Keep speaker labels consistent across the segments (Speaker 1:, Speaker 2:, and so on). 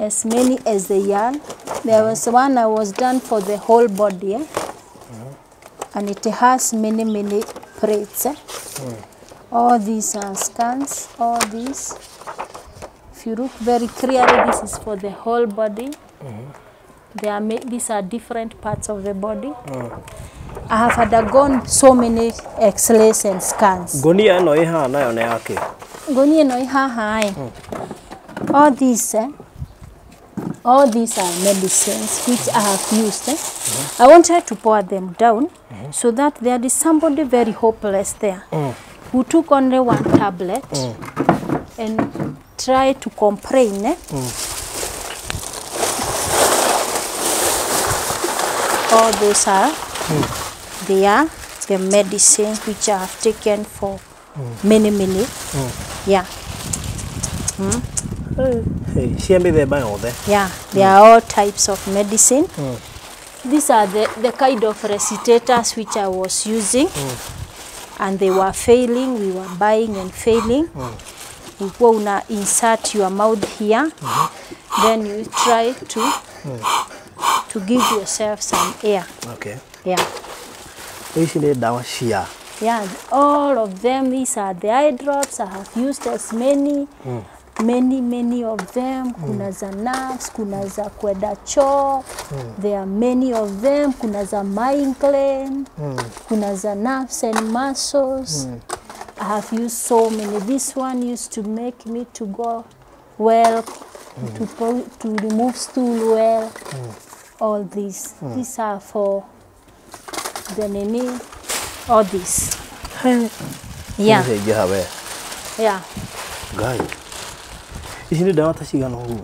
Speaker 1: as many as the yarn. There was one I was done for the whole body, eh? and it has many, many plates. Eh? Hmm. All these are scans, all these. If you look very clearly, this is for the whole body. Mm -hmm. are these are different parts of the body. Mm. I have undergone so many x-rays and scans.
Speaker 2: Gunia no ihana na ne yake.
Speaker 1: Gunia no hai.
Speaker 2: Hmm.
Speaker 1: All these eh? All these are medicines which I have used. Eh? I wanted to pour them down so that there is somebody very hopeless there who took only one tablet and tried to complain. Eh? All those are they are the medicines which I have taken for many, many. Yeah. Mm. Mm. Cia mithemba Yeah, there are all types of medicine. Mm. These are the, the kind of recitators which I was using. Mm. And they were failing, we were buying and failing. Mm. Ulikuwa una insert your mouth here. Mm -hmm. Then you try to mm. to give yourself some air. Okay. Yeah.
Speaker 2: Ici ni dawa cia.
Speaker 1: Yeah, all of them, these are the eye drops. I have used as many. Mm many many of them kuna mm. za nafs kuna za kwenda choo mm. there are many of them, kuna za minclan mm. kuna za nafs and muscles mm. I have used so many. This one used to make me to go well mm. to, to remove stool well mm. all this mm. these are for the nini all this yeah.
Speaker 2: yeah. yeah. Isn't the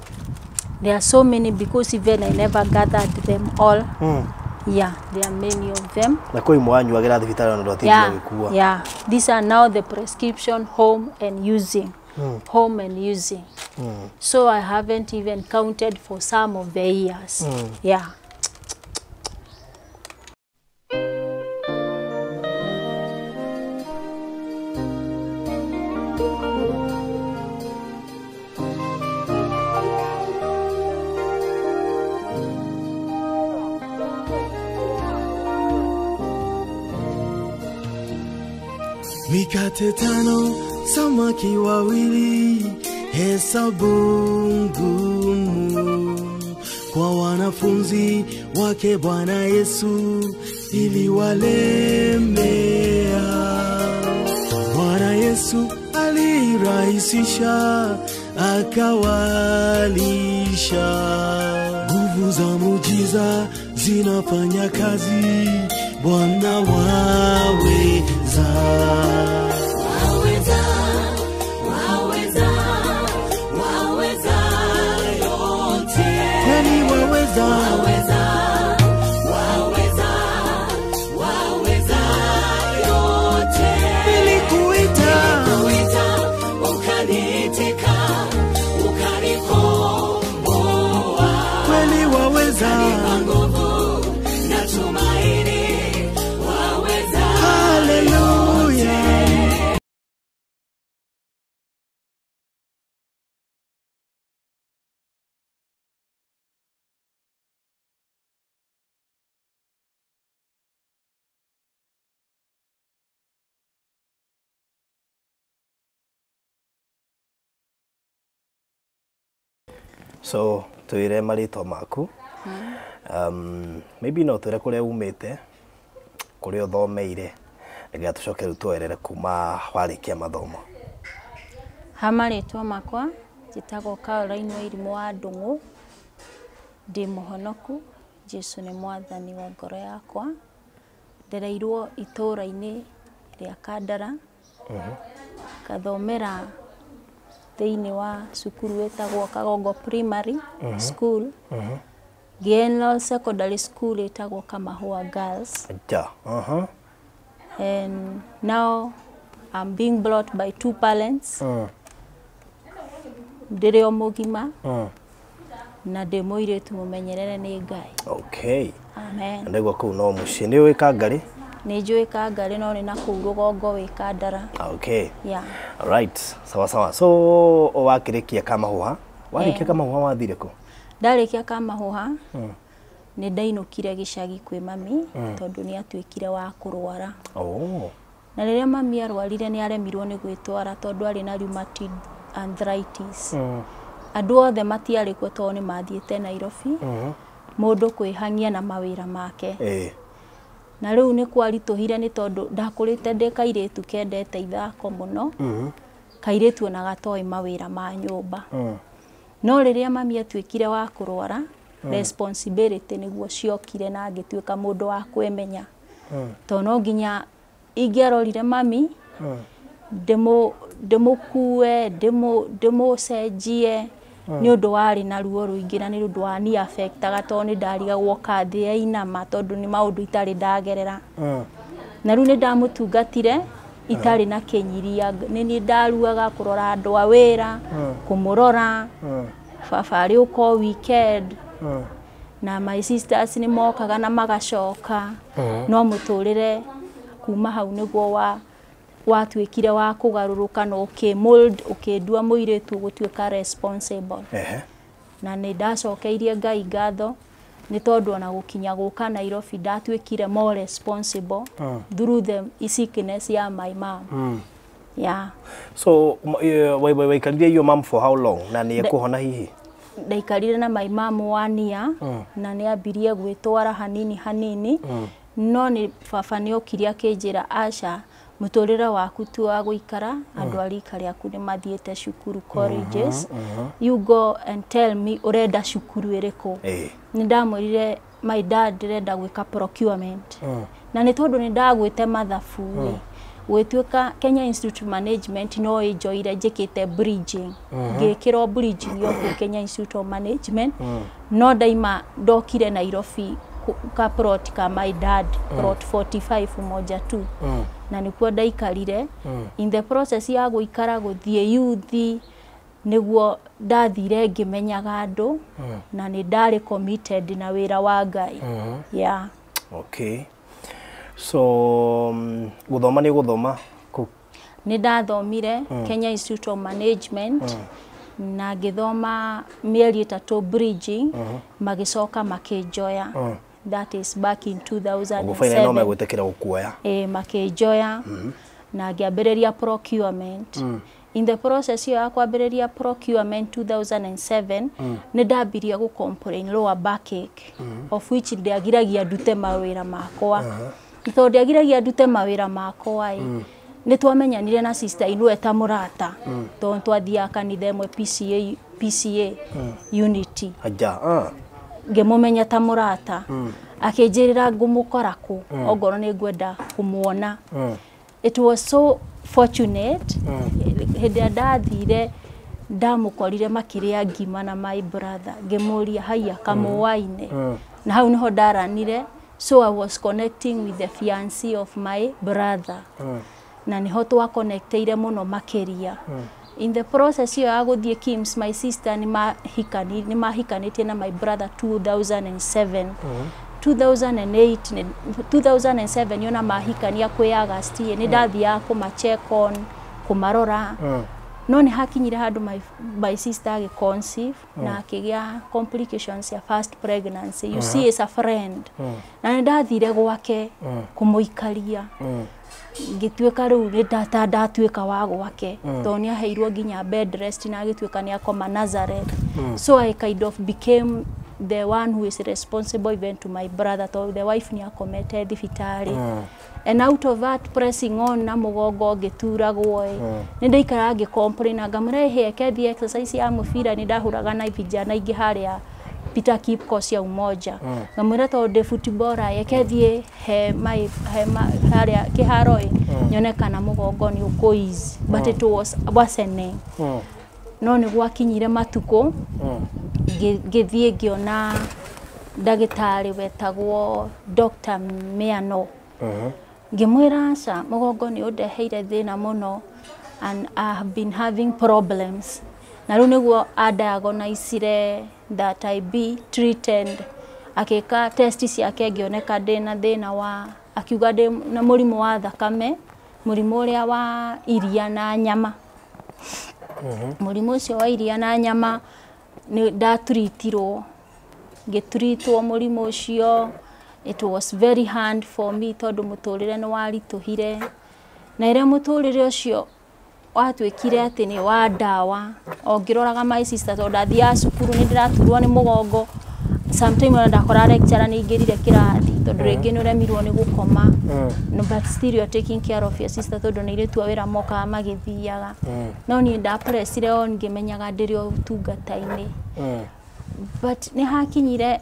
Speaker 1: There are so many because even I never gathered them all. Mm. Yeah, there are many of them.
Speaker 2: Na koi thibitari Yeah.
Speaker 1: These are now the prescription home and using. Mm. Home and using. Mm. So I haven't even counted for some of the years. Mm. Yeah.
Speaker 3: Wote tano samaki wawili, hesabu ngumu kwa wanafunzi wake Bwana Yesu iliwalemea. Bwana Yesu alirahisisha, akawalisha. Nguvu za mujiza zinafanya kazi, Bwana waweza.
Speaker 2: so twire marito maku um, maybe no twire kuria umite kuria uthomeire nginya tucoke riu twerere kuma warikia mathomo
Speaker 1: ha marĩtwa makwa njĩtagwo Caroline wa irimũ wa ndũng'ũ ndĩ mũhonoku jesu nĩ mwathani wa ngoro yakwa ndereirwo itũũra-inĩ rĩa Kandara mm-hmm. ngathomera uh -huh thiini wa cukuru wetagwo kagongo primary mm -hmm. school mm -hmm. Gienlaw secondary school itagwo kamahua girls
Speaker 2: ja uh -huh.
Speaker 1: and now I'm being brought by two parents uh. ndĩrĩ mm. o mũgima mm. na ndĩ mũirĩtu mũmenyerere nĩ Ngai
Speaker 2: okay
Speaker 1: amen ndaigua
Speaker 2: kũu no mũciĩ nĩ ũĩ Kangarĩ
Speaker 1: nä njå ka ngarä no nä na kå u gongo wä okay. yeah.
Speaker 2: right. sawa sawa so wakä rä kia kamahuha warä kia huha wathire kå
Speaker 1: ndarä kia kamahuha mm nä kire gicagi kwä mami mm. tondå nä atuä wa kå rwara oh. na rä rä a mami arwarire nä aremirwo nä gwä twara tondå arä na rheumatic arthritis mm. andå othe matiarä kuo tondå nä mathiä te nairobi må mm. ndå kwä hang'ia na mawä ra make eh na rä u nä hire nä tondå ndakå rä te ndä kairä tu kendete ithako må mhm. mhm. no kairä tu ona gatoä mawä ra ma nyå mba no rä rä a mami atuä kire wa kå rwara nä guo ciokire na ngä tuä ka må ndå wa menya mhm. tondå no nginya arorire mami ndä må kue ndä må cenjie nä å mm. ndå warä na ruo rå ingä na nä å ndå wa ni affectaga tondå nä ndariga ka thä ya inama tondå nä maå ndå itarä ndagerera mm. na ru u nä ndamå tungatire itarä mm. na kä nyiria nä ndaruaga kå rora andå a wä ra kå må rora baba å ko weekend na my sisters nä mokaga na magacoka no må tå rä re kuma hau nä guo wa watuikire wa kugaruruka no ke mold ukindua muiretu gutuika responsible ehe na nä ndacokeirie ngai ngatho nä tondå ona gå kinya gå ka nairobi ndatuä kire more responsible mm. through the sickness ya my mam mm. yeah.
Speaker 2: so uh, waikarire hiyo mam for how long na nä ekåhona hihi
Speaker 1: ndaikarire na my mam wania mm. na nä ambirie gwitwara hanini hanini mm. no ni baba nä okire akä njä muturire waku ti wa guikara andu a rika riaku ni mathiete shukuru colleges you go and tell me urenda shukuru iriku ni ndamwirire my dad ndirenda gwika procurement na ni tondu ni ndagwite mathabu gwituika Kenya Institute of Management no ijoire njikite bridging ngikirwo mm -hmm. bridging yo Kenya Institute of Management no daima ndokire Nairobi ka plot ka my dad plot 45 moja tu na nikuo ndaikarire mm. in the process ya guikara guthie yuthi niguo ndathire ngimenyaga andu mm. na ni ndari committed na wira wa ngai mm -hmm. yeah
Speaker 2: okay so guthoma um, ni guthoma
Speaker 1: ni ndathomire mm. Kenya Institute of Management mm. na ngithoma mieri itatu bridging mm -hmm. magicoka makinjoya mm that is back in 2007 no
Speaker 2: megwĩtĩkĩra gũkuoya
Speaker 1: mm -hmm. na ngĩambĩrĩria procurement mm. in the process hiyo ya kwambĩrĩria procurement 2007 mm. nĩ ndambirie gå complain lower backache mm. of which ndiagiragia ndute mawĩra makwa
Speaker 4: uh
Speaker 1: -huh. ndiagiragia ndute mawĩra makwa ĩ eh, mm nä twamenyanire na sister inwe ta må rata mm. tondå twathiaga kanitha ä mwe PCA, PCA mm. unity
Speaker 2: Aja, uh
Speaker 1: ngimumenya ta murata hmm. akinjirira ngumukora ku hmm. ongorwo ni ngwenda kumuona hmm. it was so fortunate hede adathire ndathire ndamukorire makiria ngima na my brother ngimuria haiya kamuwaine na hau niho ndaranire so i was connecting with the fiance of my brother na niho twaconnecteire muno makiria mm in the process hiyo aguthie Kims my sister nimahikani nimahikanĩtie na my brother 2007 mm-hmm. mm -hmm. 2008 2007 yona mahikania kwä agasti nä ndathiaga kå machekon kå marora mm. no nä hakinyire handå my, my sister agä conceive mm. na akä complications ya first pregnancy you mm. see is a friend mm. na nä ndathire gwake mm. kå må ikaria mm ngĩtuĩka rĩu ndatuĩka wa gwake mm. tondũ nĩ aheirwo nginya bed rest na agĩtuĩka ni akoma Nazareth mm. so I kind of became the one who is responsible even to my brother to the wife ni akomete thibitari mm. and out of that pressing on na mugongo ngituragwo ä mm. nä ndaikaraga ngä ngamurehe ke the exercise ya mufira ni nä na vijana ingi haria Peter Kip ya umoja mm. ngamwira de futibora yekethie he mai he ma haria kiharo mm. nyone kana mugongo ni ukuiz mm. but mm. it was abasene mm. no ni gwakinyire matuko ngithie mm. ngiona ndagitari wetagwo Dr. Miano uh-huh. ngimwira mm -hmm. aca mugongo ni undeheire thina muno and I have been having problems na rä u nä guo andagonaicire that I be treated agä testi ciake ngĩoneka ndä na thä na wa akiuga na må rimå wa thakame må rimå å rä a wa iria na nyama må mhm. rimå å cio wa iria na nyama ndaturitirwo ngĩturitwo må rimå å cio it was very hard for me tondå må tå rä re nä waritå hire na ä rä a må tå rä re å cio watuikire ati ni wa dawa ongiroraga my sister to ndathiaga cukuru ni ndiraturwo ni mugongo sometime ona ndakora lecture ni ngirire kirathi tondu mm. ringi ni uremirwo ni gukoma mm. no but still you are taking care of your sister to ni iritu wira moka magithiaga mm. no ni ndapressire on ngimenyaga ndiri o tungata-ini but ni hakinyire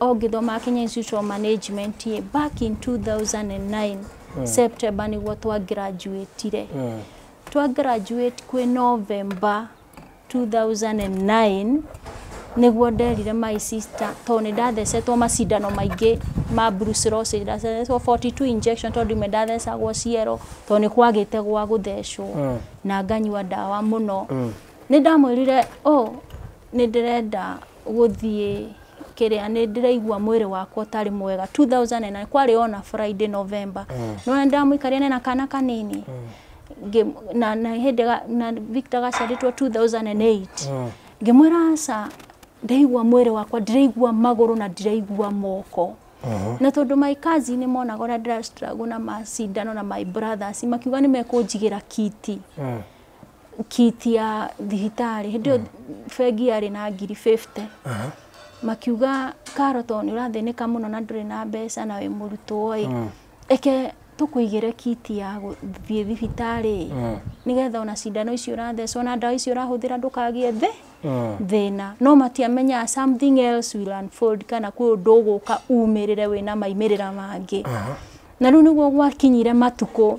Speaker 1: o ngithoma Kenya Institute of Management back in 2009 mm. September niguo twagraduatire mm graduate kwĩ November 2009 nĩguo nderire my sister tondũ nĩ ndathecetwo macindano maingĩ ma Bruce Rossi ndathecetwo 42 injection tondũ imwe ndathecagwo ciero tondũ nĩ kwagĩte gwa gũthecwo mm. na nganyua ndawa muno ni mm. nĩ ndamwĩrire oh, nĩ ndĩrenda gũthiĩ kĩrĩa nĩ ndĩraigua mwĩrĩ wakwa ũtarĩ mwega 2009 kwarĩ ona Friday November mm. nĩ ndamũikarania na kana kanini mm na na hede na Victor gaciaritwo 2008 ah. ngimwira mm. aca ndiraigua mwĩrĩ wakwa ndiraigua magũrũ na ndiraigua moko Uh -huh. na tondu my kazi ni monaga uria ndira struggle na macindano na my brothers makiuga ni mekunjigira kiti
Speaker 4: uh -huh. Ah.
Speaker 1: kiti ya thibitarĩ hä ndä ä bengi yarĩ na ngiri 50 makiuga nä ni må no na rä na mbeca na wĩ mũrutwo ĩ hmm. eke tukuigire kiti ya guthie thibitarä mm. nigetha ona cindano icio ũratheca ona ndawa icio ũrahũthĩra ndukagie the mm. thĩna no matiamenya something else will unfold kana kwĩ ũndũ ũgũka umĩrĩre wĩna maimĩrĩra mangi na rĩu nĩguo gwakinyire matukũ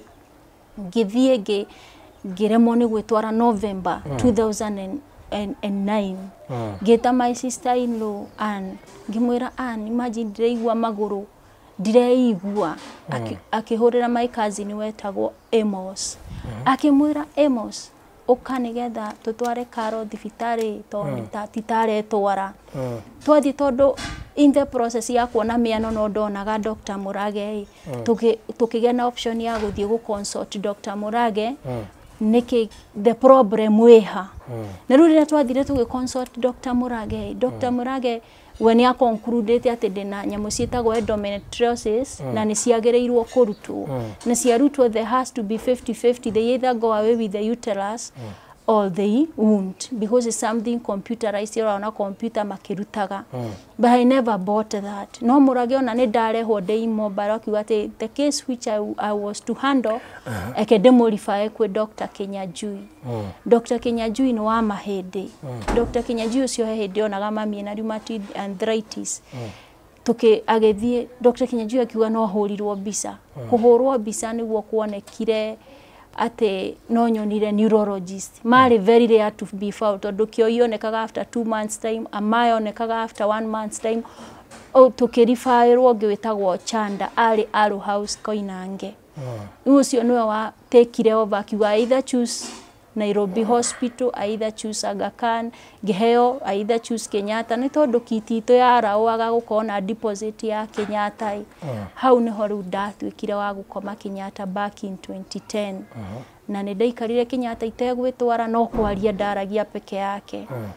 Speaker 1: ngĩthiĩ ngĩ ngĩremwo ni gwitwara November 2009 mm. ngĩta my sister in law Ann ngĩmwĩra an imagine ndĩraigua maguru ndireigua mm. akihurira my cousin wetagwo Amos mm. akimwira Amos uka nigetha tutware karo thibitari tondu mm. titaretwara twathi tondu in the process ya kuona miano no ndonaga Dr. Murage tukigia na option ya guthii gu consult Dr. Murage niki the problem weha na riu twathire tugi consult Dr. Murage Dr. Murage mm we nä akonkurudäte atä ndä na nyamå ciätagwo endometriosis mm. na nä ciagä kå rutwo mm. na ciarutwo the has to be 50 50 they either go away with the uterus mm or they won't because it's something computerized or on a computer makirutaga mm. Ah. but i never bought that no murage ona ni ndarehwo day mobile akiuga ati the case which i, I was to handle uh -huh. eke ndimurifae kwi dr kinyajui mm. Ah. dr kinyajui ni wa mahindi mm. Ah. dr kinyajui ucio he hindi onaga mami na rheumatoid arthritis mm tuki agithie dr kinyajui akiuga no hurirwo mbica kuhurwo mbica niguo kuonekire atä no nyonire neurologist mari hmm. very rare to be found tondu kio ionekaga after two months time amaya onekaga after one months time tukirefairwo ũngĩ wĩtagwo chanda arĩ aru house koinange hmm. rĩu ũcio nĩwe watekire over akiuga either choose Nairobi hospital aitha choose Aga Khan Geheo aitha choose Kenyatta nä tondå kiti itå ya rao gå korwo deposit ya Kenyatta uh ah. -huh. hau ni horu rä u ndatuä kire wa gå Kenyatta back in 2010 uh -huh. na nä ndaikarire Kenyatta itegwä no kwaria ndaragia peke yake uh ah. mm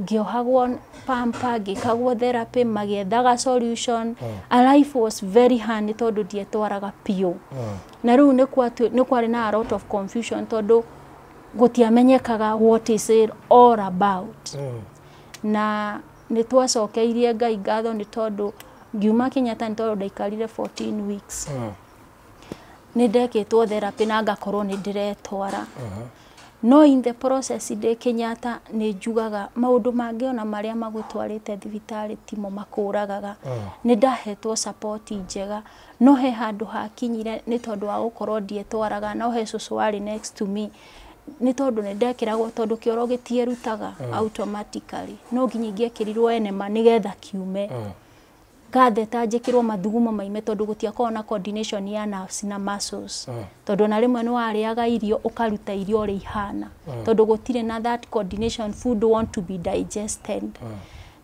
Speaker 1: ngiohagwo pampa ngikagwo therapy magiethaga solution mm. a life was very hard tondå ndietwaraga piå mm. na rä u nä kwarä na a lot of confusion tondå gutiamenyekaga what is it all about mm. na nä twacokeirie ngai ngatho nä tondå ngiuma kenyatta nä tondå ndaikarire 14 weeks mm. nä ndekä two therapy na ngakorwo nä ndä retwara uh mm-hmm. -huh. no in the process ndä kenyatta nä njugaga maå ndå mangä ona marä a thibitari twarä te timo makå ragaga uh -huh. Mm. nä ndahetwo njega no he handå hakinyire nä tondå wa gå korwo ndietwaraga no he cå warä next to me nä tondå nä ndekäragwo tondå kä oro gä tierutaga mm. no nginya ingä ekärirwo enema nä getha kiume mm ngatheta njikirwo mathugumo maime tondu gutiakorwo na coordination ya nerves na muscles mm. tondu na rimwe ni wariaga irio ukaruta irio uri ihana mm. tondu gutire na that coordination food want to be digested mm.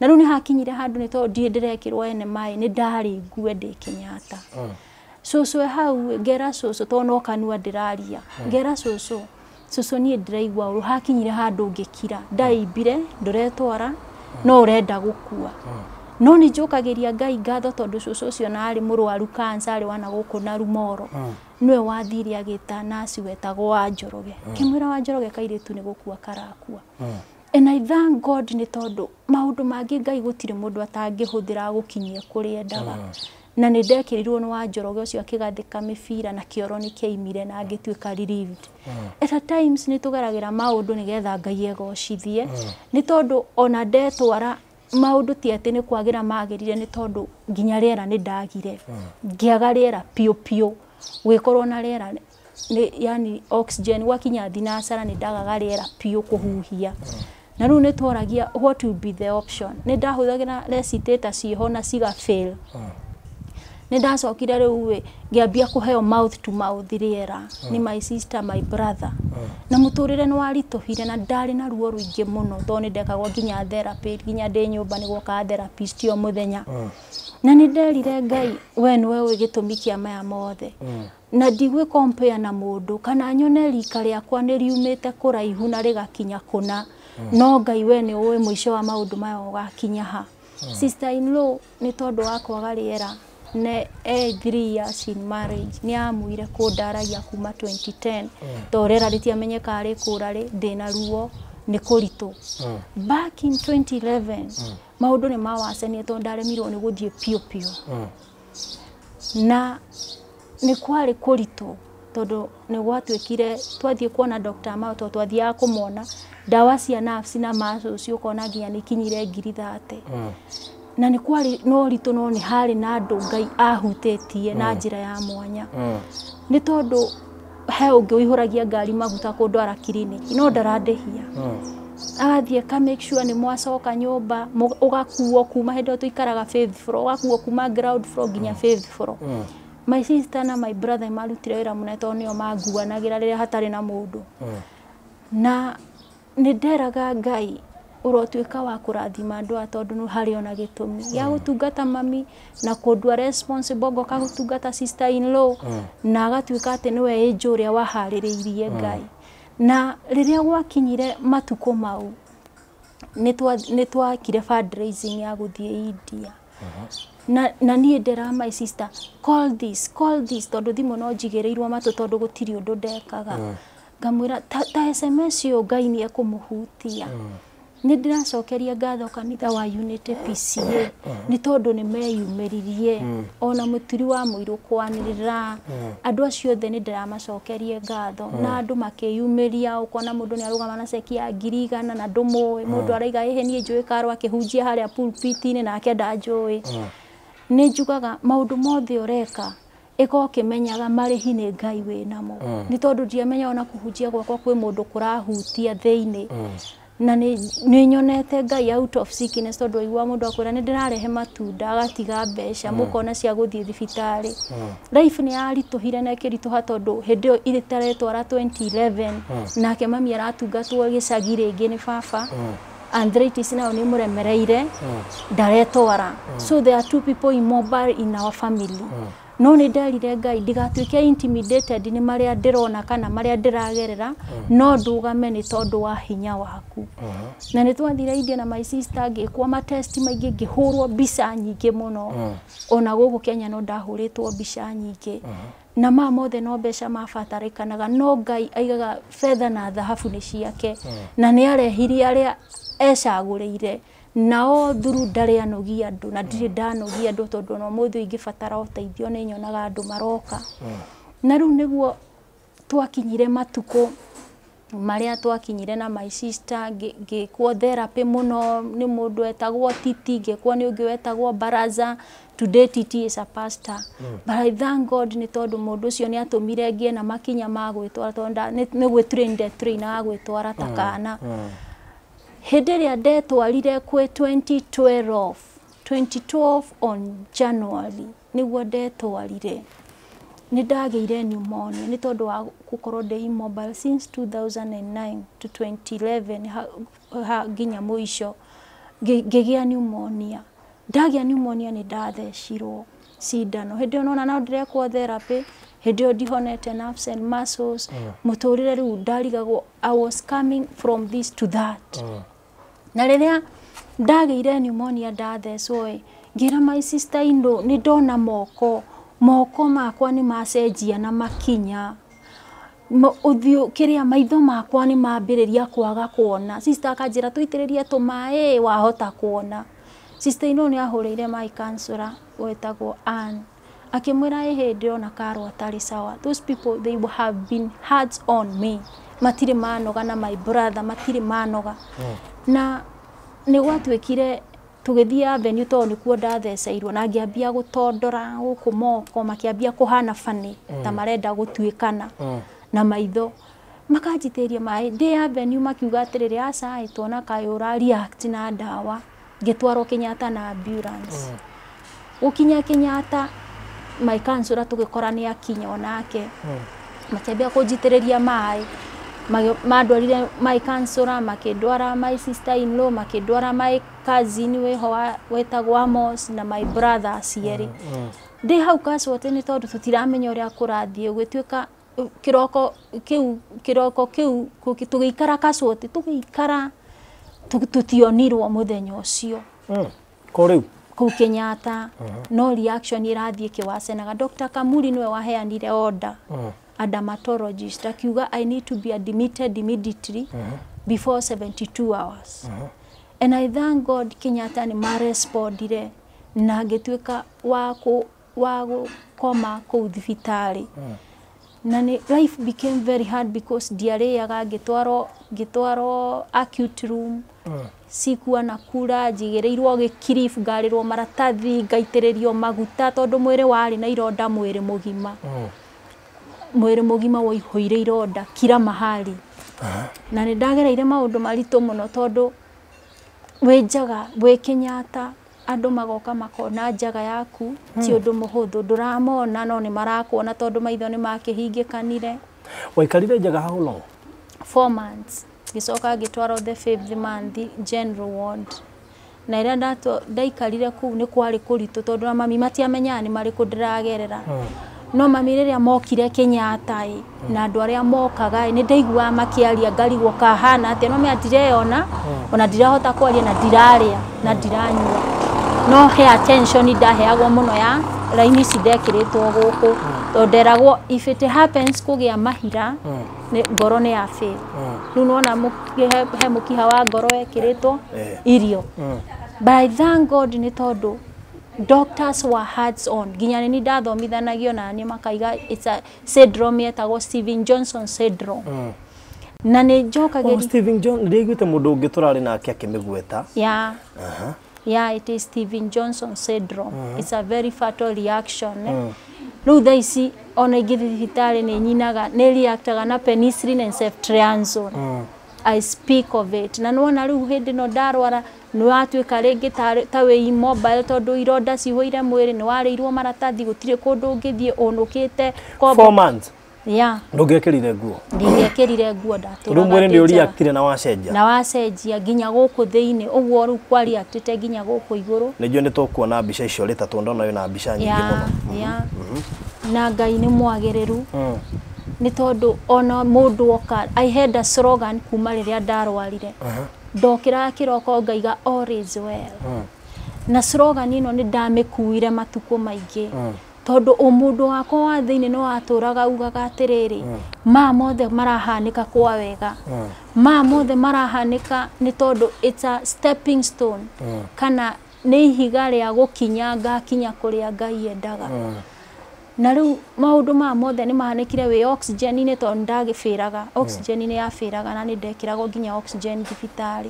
Speaker 1: na riu ni hakinyire handu ni tondu ndire ndirekirwo ene mai ni ndari ngue ndi kinyata mm. cucu so, e so, hau ngera cucu so, tondu kanua ndiraria mm. ngera cucu cucu niä ndä raigua å rå hakinyire handå ngä kira ndaimbire retwara no å renda gå kua ah. no nä njå kagä ria ngai ngatho tondå cåcå å cio na arä må rwaru arä wana gå kå na rumoro ah. nä we wathire agä ta naci wetagwo wa njoroge kä ah. mwä ra wa njoroge kairä tu nä gå kua karakua and I thank God nä tondå maå ndå mangä ngai gå tirä må ndå atangä hå thä ra gå kinyia kå rä endaga na nä ndekärirwo nä wa njoroge å cio akä na kä oro nä na ngä tuä ka nä
Speaker 4: mm.
Speaker 1: tå geragä ra maå ndå nä getha ngai egocithie mm. nä tondå ona ndetwara maundu ti ati ni kwagira magirire ni tondu nginya rera ni ndagire mm. ngiaga rera piu piu gwikorwo na rera ni yani oxygen wakinya thinacara ni ndagaga rera piu kuhuhia na riu ni tworagia what will be the option ni ndahuthagira recitator ciho na ciga fail nä ndacokire rä u ngäambia kå mouth to mouth rĩera ni ah. my sister my brother ah. na muturire tå rä re na ndarä na ruo rwingä muno no tondå nä ndekagwo nginya therapy nginya ndä nyå mba nä gwokaga therapist yo må thenya ah. na nä nderire ngai we nä we wä gä maya mothe na ndigwä kompea na må kana nyone rika rä akwa nä riumä te kå raihu na rä gakinya kå na no ngai we nä å ä wa maå maya å gakinya ha sister in law nä tondå wa kwaga era ne e 3 years in marriage ni amwire kundaragia kuma 2010 to mm. torera ritiamenyeka ari kura ri ndina ruo ni kuritu mm. back in 2011 mm. maudu ni mawacenie tondu ndaremirwo ni guthie pio pio na ni kwari kuritu tondu ni gwatuikire twathie kuona Dr. Mao to twathiaga kumwona dawa cia nafsi na maso ucio kona nginya ni kinyire ngiri thate na nä kwarä no å ritå no nä harä na andå ngai ahutetie na mm. njä ra ya mwanya mm. nä tondå he å ngä å ihå ragia ngari maguta kå ndwara kiriniki no ndarandähia mm. agathiä ka make sure nä mwacoka nyå mba å gakuo kuma hä ndä ä yo tå ikaraga å gakuo kuma nginya my sister na my brother marutire wä ra må neto nä o manguanagä ra rä rä a hatarä na må ndå na nä nderaga ngai urotuika wa kurathima andu a tondu nu hari ona gitumi ya gutungata mami na kundwa responsible go ka gutungata sister in law mm. na gatuika ati ni we injuria wa haririirie mm. ngai na riria gwakinyire matuko mau ni twa kire fundraising ya guthie india uh-huh. na na nie ndera my sister call this call this tondu thimu no jigereirwo matu tondu gutiri undu ndekaga mm. ngamwira ta sms yo ngai ni ekumuhutia mm. nä ndä racokeria ngatho kanitha wa unity pca nä tondå nä meyumä mm. ona må turi wa må irå kwanä rä ra mm. andå acio othe nä ndä ramacokerie ngatho na mm. andå makä yumä ria å kona må ndå nä arå na ceki ya ngiri igana na ndå må ä må ndå araiga ä hä niä njå ä karwo akä hunjia harä a pulpitinä nake ndanjå ä nä njugaga maå ndå mothe å reka ĩkorwo ũkĩmenyaga marĩhi nĩ ngai wĩnamo mm. nĩ tondũ ndiamenya ona kũhunjia gwakwa kwĩ mũndũ kũrahutia thĩinĩ mm na nä nyonete ngai out of sickness tondå aigua må ndå akwä nä ndä rarehe matunda agatiga mbeca må mm. kona cia gå thiä thibitarä mm. life nä yaritå hire na kä ritå ha tondå hä ndä ä yo itaretwara 2011 mm. nake mami aratungatwo gä cagi rä ngä nä baba arthritis nayo nä må remereire ndaretwara so there are two people immobile in our family mm no nä nderire ngai ndigatuä intimidated nä marä a ndärona kana marä a mm. no ndugame nä tondå wa hinya waku mm-hmm. na nä twathire india na my sister ngä kwa ma maingä ngä hå rwo mbica nyingä må no mm. ona gå gå kenya no ndahå rä two mbica nyingä mm-hmm. na ma mothe no mbeca mabatarikanaga no ngai aigaga betha na thahabu nä ciake mm. na nä arehire arä a ecagå rä ire nao thuru ndarä anogia andå na ndirä ndanogia andå tondå ona må thä å ingä batara åteithio nä nyonaga andå maroka hmm. na rä u nä guo twakinyire matukå maria twakinyire na my sister ngikwo therapy muno ni ndå etagwo titi nä ni ungi wetagwo baraza today titi is a pastor mm. but i thank god ni tondu mundu ucio ni atumire ngie na makinya ma gwitwara tondu ni gwiturain train agwitwara ta hmm. kana mm. mm hĩndĩ ĩrĩa ndetwarire kwĩ 2012 2012 on January nĩguo ndetwarire nĩ ndagĩire pneumonia nĩ tondũ wa gũkorwo ndĩ immobile since 2009 to 2011 ha, ha nginya mũico ngĩgĩa pneumonia ndagĩa pneumonia nĩ ndathecirwo idano hä ndä ä yononana ndä rä kwothe hä ndä ä yo ndihonete må mm. tå rä re rä u ndarigagwo mm. na rä rä a ndagä ire nämoniandathecwoä ngä ra m nä ndona moko moko makwa nä macenjia na makinya å thiå kä räa maitho makwa nä mambä rä ria kwaga kuona kanjä ra tå itä rä rie tå ma wahota kuona sister ino nä ahå my counselor wetago an akimwira ä hä ona karwo atarä sawa those people they have been hard on me matire manoga na my brother matire manoga mm. na ni gwatuä tugithia venue to ni nikuo ndatheceirwo na ngiambia gutondora guku moko makiambia kuhana fani mm. ta marenda gutuikana mm. na maitho makanjitĩria maĩ ndĩ venue makiuga atĩrĩrĩ aca ĩ twona kaĩ ũra react na ndawa ngitwarwo kinyata na ambulance ukinya mm. Kenyatta maikansura tugikora ni akinya onake mm. makiambia kunjitiriria mai madwarire my kansora makindwara my sister in law makindwara my cousin we weho wetagwo mos na my brother sieri ndĩ mm, mm. hau kaswote nĩ tondũ tũtiramenya ũrĩa kũrathiĩ gwĩtuĩka kĩroko kĩu kĩroko kĩu tũgĩikara kaswote tugikara tutionirwo muthenya ucio hmm. ko riu kå kenyatta hmm. no reaction ĩrathiĩ kĩwacenaga dr kamuri nĩwe waheanire order
Speaker 4: hmm.
Speaker 1: dermatologist akiuga i need to be admitted immediately before 72 hours and i thank god kenyatta nĩ marespondire na ngĩtuĩka wa koma kũu thibitarĩ uh -huh. na ni life became very hard because ndiarĩaga ngĩtwarwo acute room uh cikua na kura njigereirwo gikirifu ngarirwo maratathi ngaitiririo maguta tondu mwire wari na ironda mwire mugima mwire mugima waihuire ironda kira mahali na ni ndagereire maundu maritu muno tondu wenjaga wikinyata andu magoka makona njaga yaku ti undu muhuthu nduramona no ni marakuona tondu maitho ni makihingikanire
Speaker 2: waikarire njaga how long
Speaker 1: 4 months ngicoka ngitwarwo the fifth month general ward na ira ndato ndaikarire kuu ni kwari kuritu tondu na mami matiamenyaga mari ku ndiragerera hmm. no mami riria mokire Kenyatta hmm. na andu aria mokaga ni ndaiguaga makiaria ngarigwo kahana atia no mea ndireyona hmm. ona ndirahota kwaria na ndiraria na ndiranyua no he attention ndaheagwo muno ya raini ci ndekiritwo guku mm nderagwo if it happens kugia mahira hmm. ngoro nä ya fail hmm. rä u nona he må kiha wa ngoro ekä eh. irio hmm. by thank god ni tondå doctors were hearts on nginya nä ndathomithanagio na nä makaiga it's a syndrome yetagwo Steven Johnson syndrome na nä njokagä oh, Steven
Speaker 2: John ndä iguä te må ndå å ngä tå rarä nake akä mä
Speaker 1: yeah. yeah it is Steven Johnson syndrome uh -huh. it's a very fatal reaction eh? mm. Rĩu tha ici ona ingĩthi thibitarĩ nĩ nyinaga nĩ reactaga na penicillin and ceftriaxone. Mm. I speak of it. Na nĩwona rĩu hĩndĩ ĩno ndarwara nĩ watuĩka rĩngĩ ta wĩ immobile tondũ ironda cihũire mwĩrĩ, nĩ warĩirwo maratathi, gũtirĩ kũndũ ũngĩthiĩ, ũnũkĩte. Four
Speaker 2: months. ndågäakärire nguo
Speaker 1: ndingäakärire nguo ndatå mwä rä nä å riakire
Speaker 2: na wacenjia na
Speaker 1: wacenjia nginya gå kå thä inä å guo rä u kwarä atä te nginya gå kå igå rå
Speaker 2: nä guo nä tåkuona mbica icio rä tatå ndona na mbica nyingä må mhm, mhm.
Speaker 1: na ngai nä mwagä rä ru hmm. nä tondå ona må ndå oka aihenda slogan kuma rä rä a ndarwarire ndokä rakä roko ngaiga hmm. na slogan ä no nä ndamä kuire matukå maingä mm -hmm tondu å må ndå wakwa wa thä inä no watåraga ugaga atä rä rä maya mothe marahanä ka kwa wega hmm. ma mothe marahanä ka nä tondå stepping stone hmm. kana nä ihiga rä a gå kinya ngakinya kå rä a ngai endaga hmm. na rä u maå ndå maya mothe nä mahanä kire wä nä tondå ndagä bä raga nä yabä raga na nä ndekä ragwo nginya thibitarä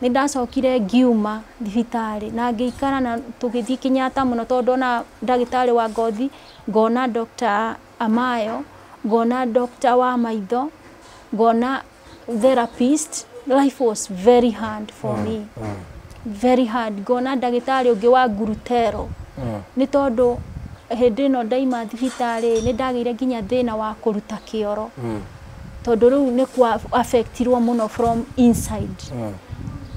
Speaker 1: nindacokire ngiuma thibitari na ngiikara na tugithii kinyata muno tondu na ndagitari wa ngothi ngona dr amayo ngona dr wa maitho ngona therapist life was very hard for me very hard ngona ndagitari ungi wa ngurutero ni tondu hindi ino ndaima thibitari nindagiire nginya thina wa kuruta kioro hmm. tondu riu ni kwa affectirwo muno from inside mm.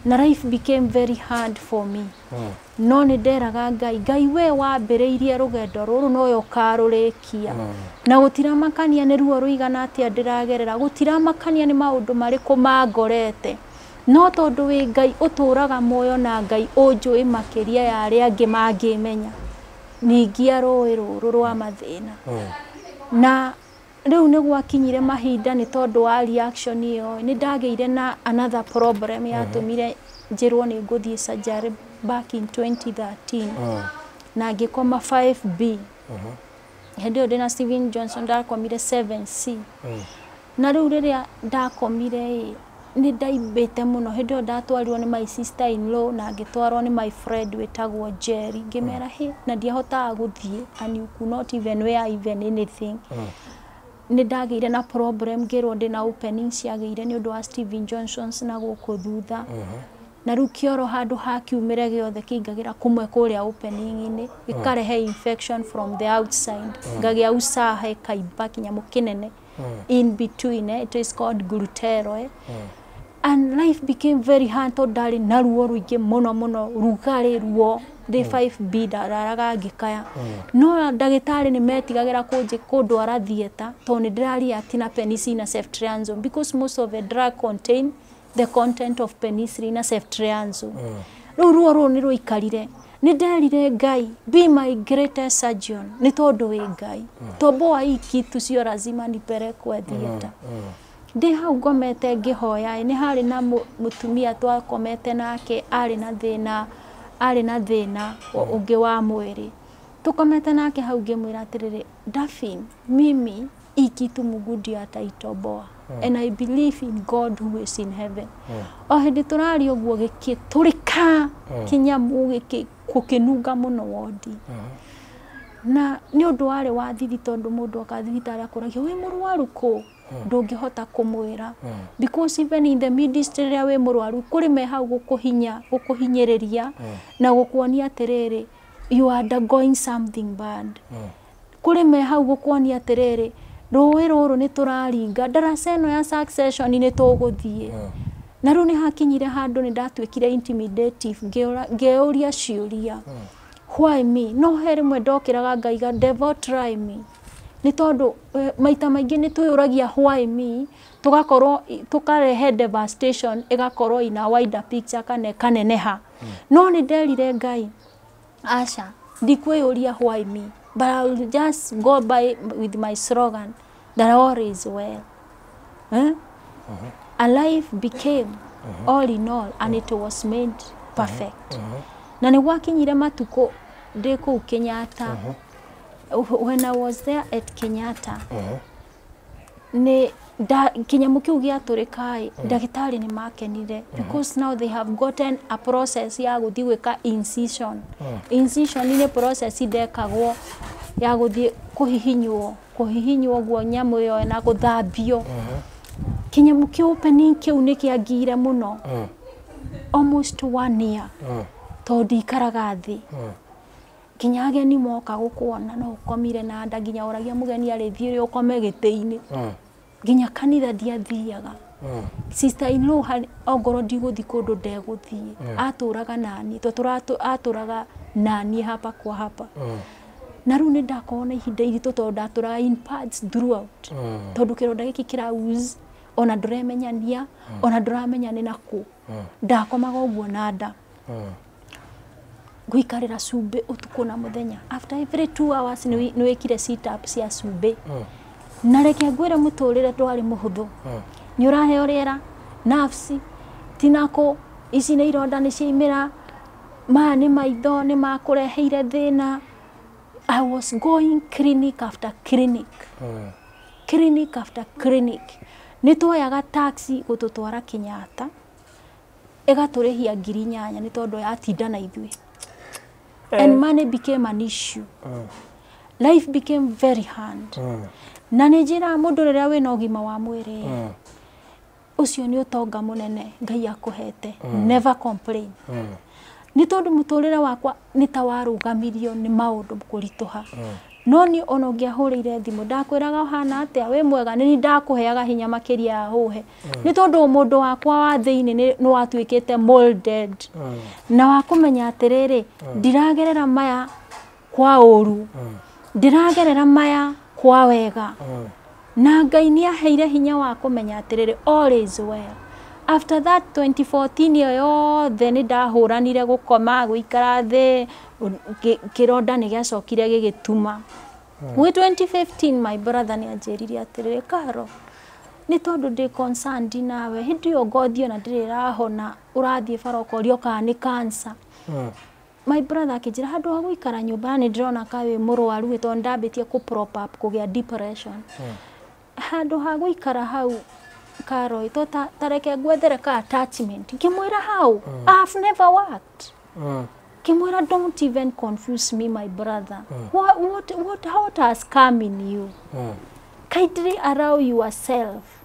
Speaker 1: na life became very hard for me hmm. no nä nderaga ngai ngai we wambä irie rå gendo rå rå noyo karå rä kia hmm. na gå makania nä ruo rå igana atä a ndä ragerera gå makania nä maå ndå marä kå mangorete no tondå wä ngai å tå raga muoyo na ngai å njå ä makä ria ya arä angä mangä menya ningia rå ä rå rå rwa mathä hmm. na na riu ni gwakinyire mahinda ni tondu wa reaction iyo ni ndageire na another problem yatumire njirwo ni nguthii surgery back in 2013 ah. na ngikoma 5B hindi iyo ndina Steven Johnson ndakomire 7C mm. na riu riria ndakomire ii nä ndaimbä må no hä ndä ä yo ndatwarirwo nä my sister in law na ngä twarwo nä my friend wä tagwo jeri ngä mera mm. hä na ndiahotaga gå and you could not even wear even anything mm nä ndagä na problem ngä rwo na opening ciagä ire nä å ndå wa Steven Johnsons na gå kå thutha uh-huh. na rä u kä ha handå hakiumä re gä othe ra kå mwe a opening-inä gä uh-huh. karehe infection from the outside uh-huh. ngagä a usahe kaimba kä nyamå kä nene in between eh? it is called glutero eh? and life became very hard to ndari na ruo ruingi mono mono rugare ruo the mm. five b ndararaga ngikaya mm. no ndagitari ni metigagira kunji kundwara theater to ni ndiraria tina penicillin na ceftriaxone because most of the drug contain the content of penicillin na ceftriaxone mm. riu ruo ruu ni ruikarire nä nderire ngai be my greatest surgeon ni tondå wä ngai tobo wa iki tu sio lazima nipelekwe theater ndi hau ngomete ngihoya ni hari na mutumia twakomete nake ari na thina ari na thina ungi mm. wa mwiri tukomete nake hau ngimwira atiriri dafin mimi iki tu Mungu ndio ataitoboa mm. and I believe in God who is in heaven mm. o hindi turari uguo gikiturika mm. kinyamu giki gukinunga muno wodi mm-hmm. na ni undu ndå wathithi tondu mundu akathithi må ndå wi murwaru akå ndungihota kumwira because hmm. even in the midst rä we a kuri meha rwaru kå rä me hau hmm. na gå kuonia atä you are undergoing something bad hmm. kuri meha me hau gå kuonia atä rä rä rå rå ndaraca ä ya succession ni gå thiä na rä u nä hakinyire handå nä ndatuä kire ngä å ria ciå no here rä mwe ndokä raga ngaiga devil try me ni tondu maita maingi ni twä why me tugakorwo tukarehe devastation igakorwo ina wider picture kane kaneneha mm. no ni nderire ngai acha ndikwä å why me but I will just go by with my slogan that all is well eh? uh -huh. a life became uh -huh. all in all and uh -huh. it uh-huh. was made uh-huh. perfect uh -huh. Uh -huh. na ni gwakinyire matuko ndä kå kenyatta uh -huh when I was there at Kenyatta uh -huh. ni kinyamu kiu giaturikai mm. -hmm. Uh-huh. ndagitari ni makenire mm. -hmm. now they have gotten a process ya guthi ka incision mm. -hmm. Uh-huh. incision ni ne process idekagwo ya guthi kuhihinywo kuhihinywo guo nyamu yo na guthambio mm -hmm. kinyamu kiu opening kiu ni kiangire muno mm. -hmm. almost one year mm. -hmm. todi thi mm nginya ageni moka gukuona no ukomire na nda nginya uragia mugeni arithie ri ukome gitiini ah. nginya kanitha ndiathiaga ah. sister in law ongorwo ndiguthi kundu ndeguthie ah. aturaga nani aturaga nani hapa kwa hapa na riu ni ndakorwo na ihinda iritu tondu ndaturaga in parts throughout tondu kironda giki kiraus ona nduremenyania ona nduramenya ni naku ndakomaga uguo na nda guikarira cumbi utuku na muthenya after every two hours ni wikire sit up si cia cumbi hmm. na reke ngwire muturire ndwari muhuthu hmm. ni uraheo orera nafsi tinako ici nä ironda nä ciaimä ma nä maitho nä makåreheire thä na i was going clinic after clinic mm. clinic after clinic nä twoyaga taxi gå tå twara kenyatta ä gatå rä hia ngiri nyanya nä tondå yatinda na ithuä Eh. and money became an issue eh. life became very hard eh. na nä njä ra må ndå rä rä a wä na å gima wa mwä rä å cio nä å tonga må nene ngai akå hete nä tondå må tå rä re wakwa nä ta warå gamirio nä maå ndå kå ritå ha no ni ona thimå thimu ndakwiraga hana atia we mwega ni ndakuheaga hinya makiria huhe mm. ni tondu mundu wakwa wa nä ni kä molded mm. na wakumenya atiriri mm. ndiragerera maya kwa uru ndiragerera maya kwa wega na ngai nä aheire hinya wa kumenya atiriri all is well after that 2014 iyo yothe ni ndahuranire gukoma guikara thi kironda ni giacokire tuma gwi 2015 my brother ni anjiririe atiriri karo nä tondå ndä concerned nawe hä ndä ä yo ngothi ona ndä rahona å rathiä bara å kana nä kansa my brother akä njä handå wa gå ikara nyå mba nä ndä rona ka wä må rwaru ä tondå ndambä tie kå gä a depression mm. handå ha gå ikara hau karo ä to tareke ta ngwethere ka attachment ngä mwä ra hau mm. I have never worked mm. Kimura, don't even confuse me, my brother. Mm. What, what, what, what has come in you? Mm. Kindly allow yourself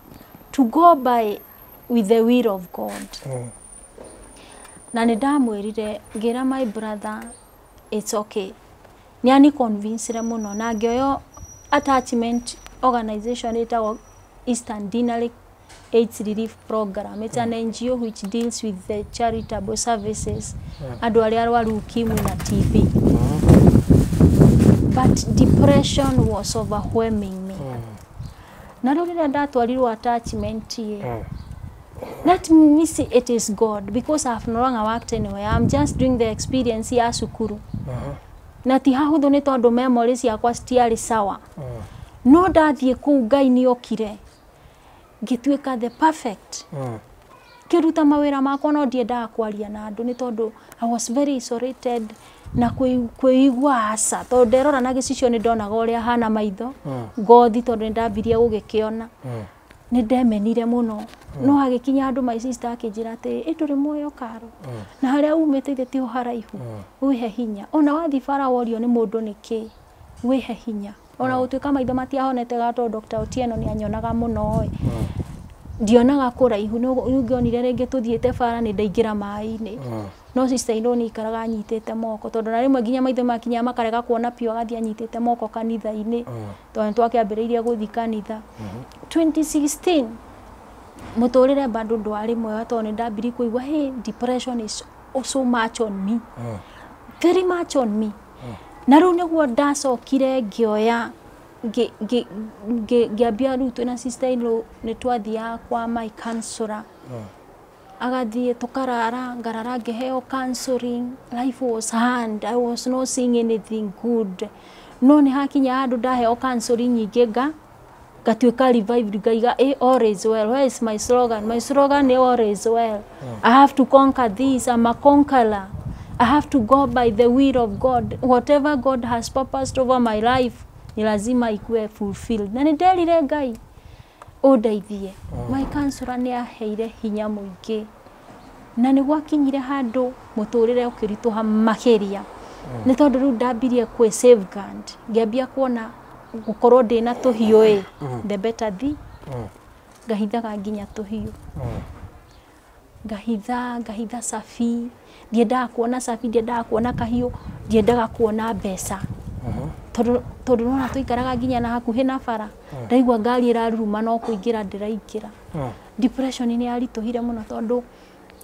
Speaker 1: to go by with the will of God. Mm. Na nindamwirire ngira my brother it's okay. Niani convincire muno na ngioyo attachment organization itagwo Eastern Dinalik AIDS relief program it's an NGO which deals with the charitable services andu aria arwaru ukimwi na TV. Mm-hmm. but depression was overwhelming me mm. na riu riria ndatwarirwo attachment ye let me see it is God because I've no longer worked anywhere. I'm just doing the experience ya sukuru. Uh mm-hmm. -huh. Na ti hahuthu ni tondu memories yakwa citiarĩ sawa.
Speaker 4: Uh mm.
Speaker 1: -huh. No ndathiĩ kũu Ngai nĩ ngĩtuĩka the perfect mm. ngĩruta mawĩra makwa no ndiendaga kwaria na andũ ni tondu i was very isolated na kwĩigua asa tondũ nderora na gicicio ni ndonaga ũrĩa hana maitho hmm. ngothi mm. tondũ nĩ ndambirie gũgĩkĩona mm. nĩ ndemenire mũno hmm. no agĩkinya andũ my sister akinjira atĩ ĩ ndũrĩ muoyo karo hmm. na harĩa umĩte ithe uharaihu haraihu wĩhe hinya ona wathi bara worio nĩ mũndũ nĩkĩ wĩhe hinya ona mm. gå tuä ka maitho matiahonetega to Dr. Otieno ni anyonaga muno no mm. ndionaga kå raihu ngionire rä ngä tå thiä bara nä ndaingä ra maä mm. no sister nä ikaraga anyitä te moko tondå na rimwe mwe nginya maitho makinya makarega kuona pio agathiä nyitete moko kanitha ini tondå mm-hmm. nä twakä ambä rä irie gå thi kanitha må tå rä re mbandå ndwarä mwega tondå nä hey, depression is so much on me very much on me na rä u nä guo ndacokire ngä oya ngäambia rä u twä na nä twathiaga kwa my oh. agathiä tå karara ngarara ngä heo life was hard i was not seeing anything good no nä hakinya handå ndaheo nyingä nga ngatuä revived ngaiga is well where is my slogan my slogan is all is well oh. i have to conquer this i'm a conqueror I have to go by the will of God. Whatever God has purposed over my life ni lazima ikue fulfilled. Na ni deli nĩnderire Ngai ũndeithie. Oh. My counselor ni aheire hinya mũingĩ na ni waki nĩ hado handũ mũtũrĩre ũkĩritũha makĩria mm. nĩ tondũ rĩu ndambirie kwĩ safeguard ngĩambia kuona gũkorwo ndĩ na tũhiũ ĩ mm. Oh. the better thee. mm. kaginya tohiyo. tũhiũ oh ngahitha ngahitha sabi ndiendaga kuona sabi ndiendaga kuona kahiu ndiendaga kuona mbeca tondå nona tå ikaraga nginya na hakuhä na bara ndaigua ngari ä raruruma no kå ingä ra ndä raingä ra nä yaritå hire må no tondå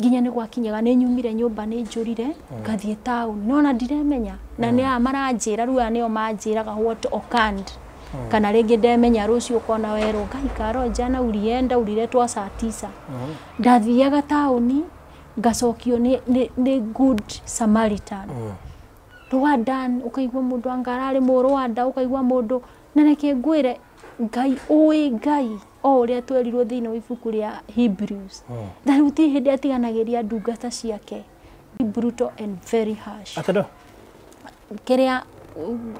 Speaker 1: nginya nä gwakinyaga nä nyumire nyå mba nä njå rire ngathiä taå nona ndiremenya na nä aya maranjä ra rä u aya nä o manjä raga Hmm. kana kana ngä ndemenya cio ũkona werwo ngaikaro jana ulienda uliletwa saa tisa mm. ndathiaga taũni ngacokio nĩ nĩ good samaritan mm. angararä ũkaigua mũndũ angararĩ mũrwanda ũkaigua mũndũ na reke re ngai ä ngai o a twerirwo thĩinĩ wa ibuku rä hebrews na rĩu hmm. ti atiganagä ria ndungata ciake brutal and very harsh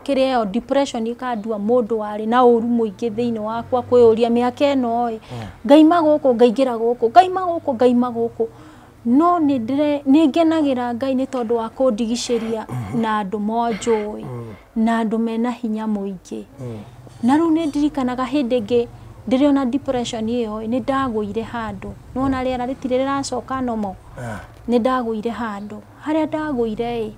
Speaker 1: kiria depression ikandua mundu ari na uru muingi thini waku akwiuria miaka ino i hmm. ngaima guku ngaingira guku ngaima guku ngaima guku no ni ngenagira ngai ni tondu wa kundigiciria hmm. na andu monjui hmm. na andu mena hinya muingi na riu ni ndirikanaga hindi ngi ndiri ona depression iyo ni ndagwire handu no na riera ritiriracoka nomo ni ndagwire handu haria ndagwire i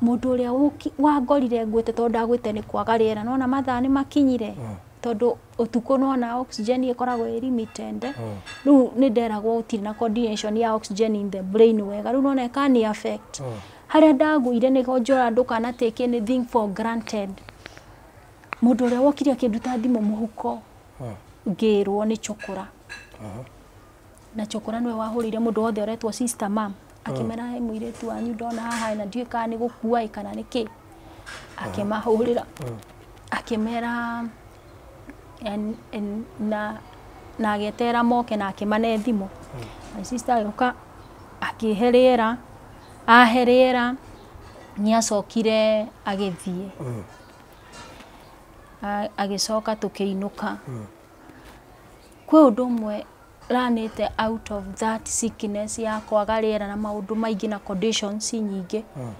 Speaker 1: mundu uria wangorire ngwite tondu ndagwite ni kwaga riera oh. oh. na mathaa ni makinyire tondu utuku na oxygen ikoragwo i limited ru ni nderagwo utiri na coordination ya oxygen in the brain wega na nona ni affect oh. haria ndaguire nigo njura ndukana take thing for granted mundu uria wokire kindu ta thimo muhuko ngirwo ni chukura uh-huh. na chukura ni we wahurire mundu wothe uretwo sister mom akimera he muiretu wanyu ndona haha na ndiũĩ kana nĩ gũkua ĩ kana nĩ kĩ akĩmahũrĩra en na na getera moke na akimane thimo my sister yoka akiherera aherera ahe rĩera nĩ acokire agĩthiĩ agĩcoka tũkĩinũka mm. kwĩ ranite out of that sickness ya kwaga rĩera na maundu maingi na conditions nyingi mm.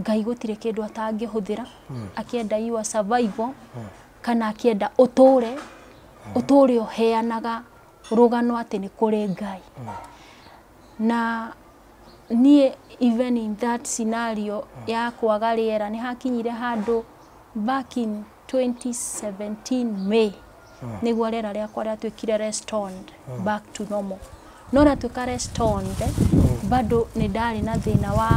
Speaker 1: ngai gutire kindu atangihuthira mm. akienda iwa survival mm. kana akienda uture mm. uture uheanaga rugano ati ni kuri ngai mm. na nie even in that scenario mm. ya kwaga rĩera ni hakinyire handu back in 2017 May mm. Ah. niguo rera riakwa riatuikire restoned ah. back to normal no natuika restoned eh? ah. bado ni ndari na thina wa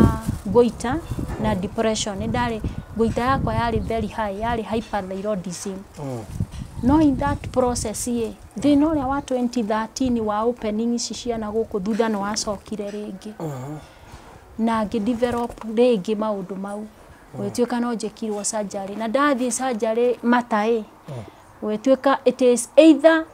Speaker 1: goita na depression ni ndari goita yakwa yari very high yari hyperthyroidism no in that process ye eh, thina uria wa 2013 wa opening ici ciana guku thutha ni wacokire ringi na ngä develop rĩngĩ maũndũ mau gũgĩtuĩka no njĩkirwo surgery na ndathiĩ surgery mata eh? wetweka it is either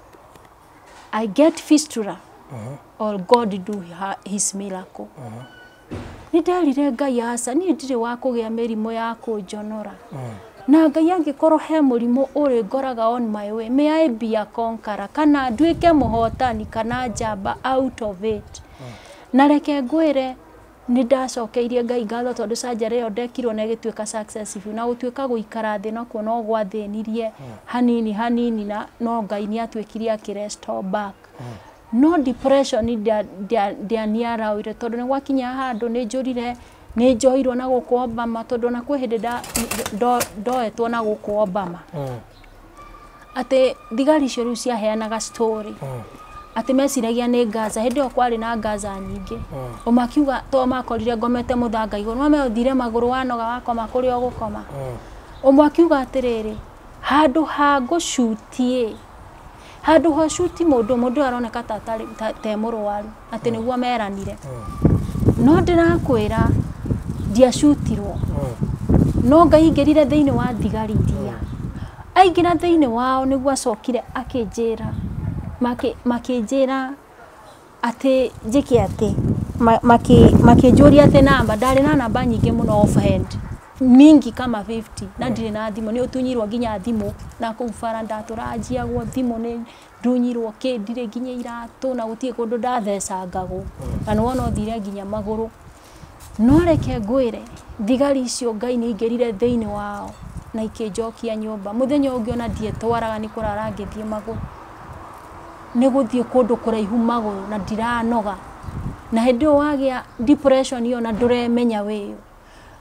Speaker 1: i get fistula uh -huh. or god do his miracle
Speaker 4: uh -huh.
Speaker 1: nä nderire ngai aca niä ndirä wa kå gä a mä rimå ya kå njonora uh-huh. na ngai angä korwo he må rimå å rä ngoraga on my way mä aä mbia konkara kana nduä ke må hotani kana njamba out of it uh-huh. na reke ngwä re nä ndacokeirie ngai ngatho tondå canjara yo ndekirwo na ĩgĩtuä ka na gå tuä ka gå ikara thä na kuona gwathä nirie hmm. hanini hanini na no ngai nä atuä kire akä no depression ire tondå nä gwakinya handå nä njå rire nä njoirwo na gå kå obama tondå ona kwä hä ndä ndoetwo na gå kå obama hmm. atä thigari icio rä u ciaheanaga hmm atä meciragia nĩ ngaza hĩndĩ ĩyo kwarĩ na nyingä nyingĩ ah. ũmwe akiuga to makorire ngomete mũthanga igũrũ no magå rå wanoga wakoma kũrĩa ũgũkoma ah. ũmwe akiuga rä handå ha ngũcutie handũ ho cuti må ndå aroneka ta te atä nä guo meranire ah. no ra ndiacutirwo no thä inä wa thigari ra thä inä wao guo acokire ra makinjira atä njĩke atä makinjũria atä namba ndarĩ na namba nyingĩ mũno offhand mingi kama 50 na ndirĩ na thimũ nĩ ũtunyirwo nginya thimũ na kũu bara ndatũra njiagwo ni nĩ ndunyirwo kĩ ndirĩ nginya iratũ na gũtirĩ kũndũ ndathecangagwo na nĩ wona ũthire nginya magũrũ no reke ngwĩre thigari icio ngai ni ingĩrire thĩinĩ wao na ikĩnjokia nyũmba mũthenya ũngĩ ona ndietwaraga nĩ kũrara ngĩthiĩ magũrũ nä kundu kuraihu kå na ndiranoga na hä ndä ä depression iyo na ndå remenya wä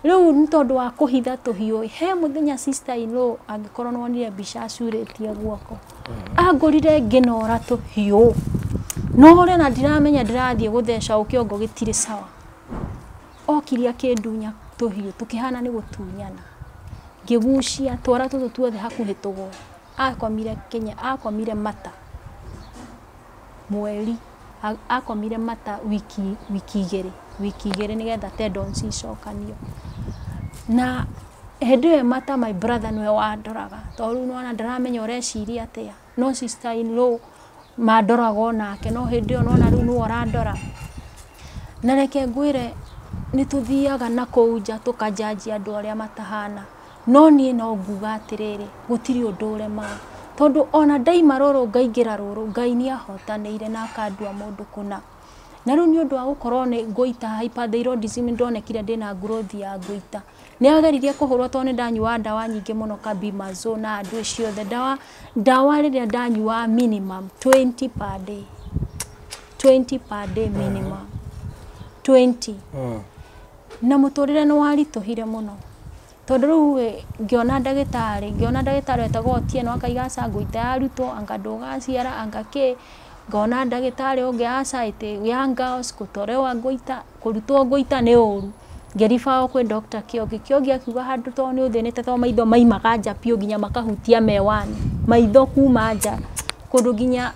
Speaker 1: yo rä wa kuhitha hitha he muthenya thenya sister-in-law angä korwo nonire mbica acurä tie guoko mm. angå rire ngä nora tå
Speaker 2: hiå
Speaker 1: na ndiramenya ndirathiä gå theca å kä sawa okiria akä ndunya tå hiå tå kä hana twara tå tå tuothe hakuhä tå goa akomire kenya akomire mata mweri akomire mata wiki wiki igiri wiki ni igiri nigetha tendons icokanio na hedu e mata my brother nĩwe wandoraga tondũ rĩu nĩwona ndĩramenya ũreciria atia no sister in law mandoraga onake no hĩndĩ ĩyo nona rĩu nĩwe ũrandora na reke ngwĩre nĩ tũthiaga na kũu nja tũkajanji andũ arĩa matahana no niĩ no nguga atĩrĩrĩ gutiri ũndũ ũremaga tondu ona daima roro ngaingira roro ngai ni ahotaneire na akandua mundu kuna na rä u nä å ndå wa gå korwo nä ngåita hypthyroidismndonekire ndä na growth ya ngåita nä ageririe kå hå rwo tondå nä ndanyuaga ndawa nyingä må no kabimazo na andå ä ciothe ndawa ndawa rä rä a ndanyuaga minimum 20 per day 20 per day minimum 20 ah. na må tå rä re nä waritå hire må no tondå rä u ngä ona ndagätarä ngä ona ndagätarä etagwo tieno akaiga aca ngåita yarutwo anga ndå gaciara anga kä ngona ndagätarä å ngä aca ätä yanga gåtorewa ngåita kå rutwo ngåita nä å ru ngäribao kwä dr kĩongi kĩongi akiuga handå to nä å thä nä te to maitho maimaga nja piå nginya makahutia mewani maitho kuma nja kũndũ nginya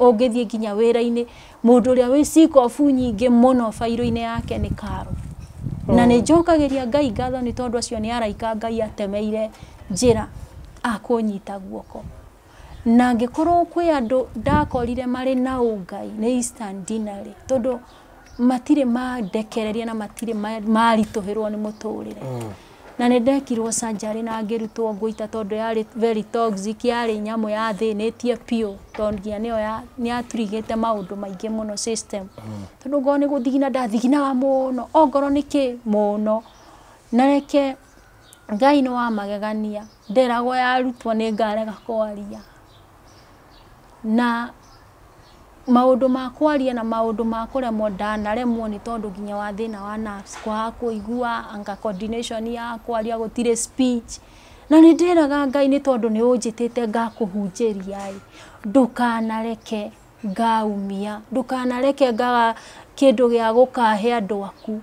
Speaker 1: ũngĩthiĩ nginya wĩra-inĩ mũndũ ũrĩa wĩ cikobu nyingĩ mũno bairo-inĩ yake nĩ karo na nä oh. njokageria ngai ngatho nä tondå acio nä araika ngai atemeire njä ra akånyita guoko na ngä korwo kwä andå ndakorire marä na å ngai nä tondå matirä mandekereria na matirä maritå hä rwo nä må tå rä re mm. Oh na nä ndekirwo canjarä na ngä rutwo ngå ita tondå yarä very toxic yarä nyamå yathä tie piå tondå nginya nä nä aturigä te maå ndå maingä må no system hmm. tondå ngorwo nä gå thigina ndathiginaga må no ongorwo nä kä må no na reke ngai nä wa magegania nderagwo yarutwo nä ngarega kwaria na maundu ma kwaria na maundu ma kuremwo ndanaremwo ni tondu nginya wa thina wa nerves kwaga kuigua anga coordination ya kwaria gutire speech na nä ndä ngai nä tondå nä å njä tä te ngakå reke ndå kanareke ngaumia ndå kanareke ngaga kä ndå gä a gå kahe andå aku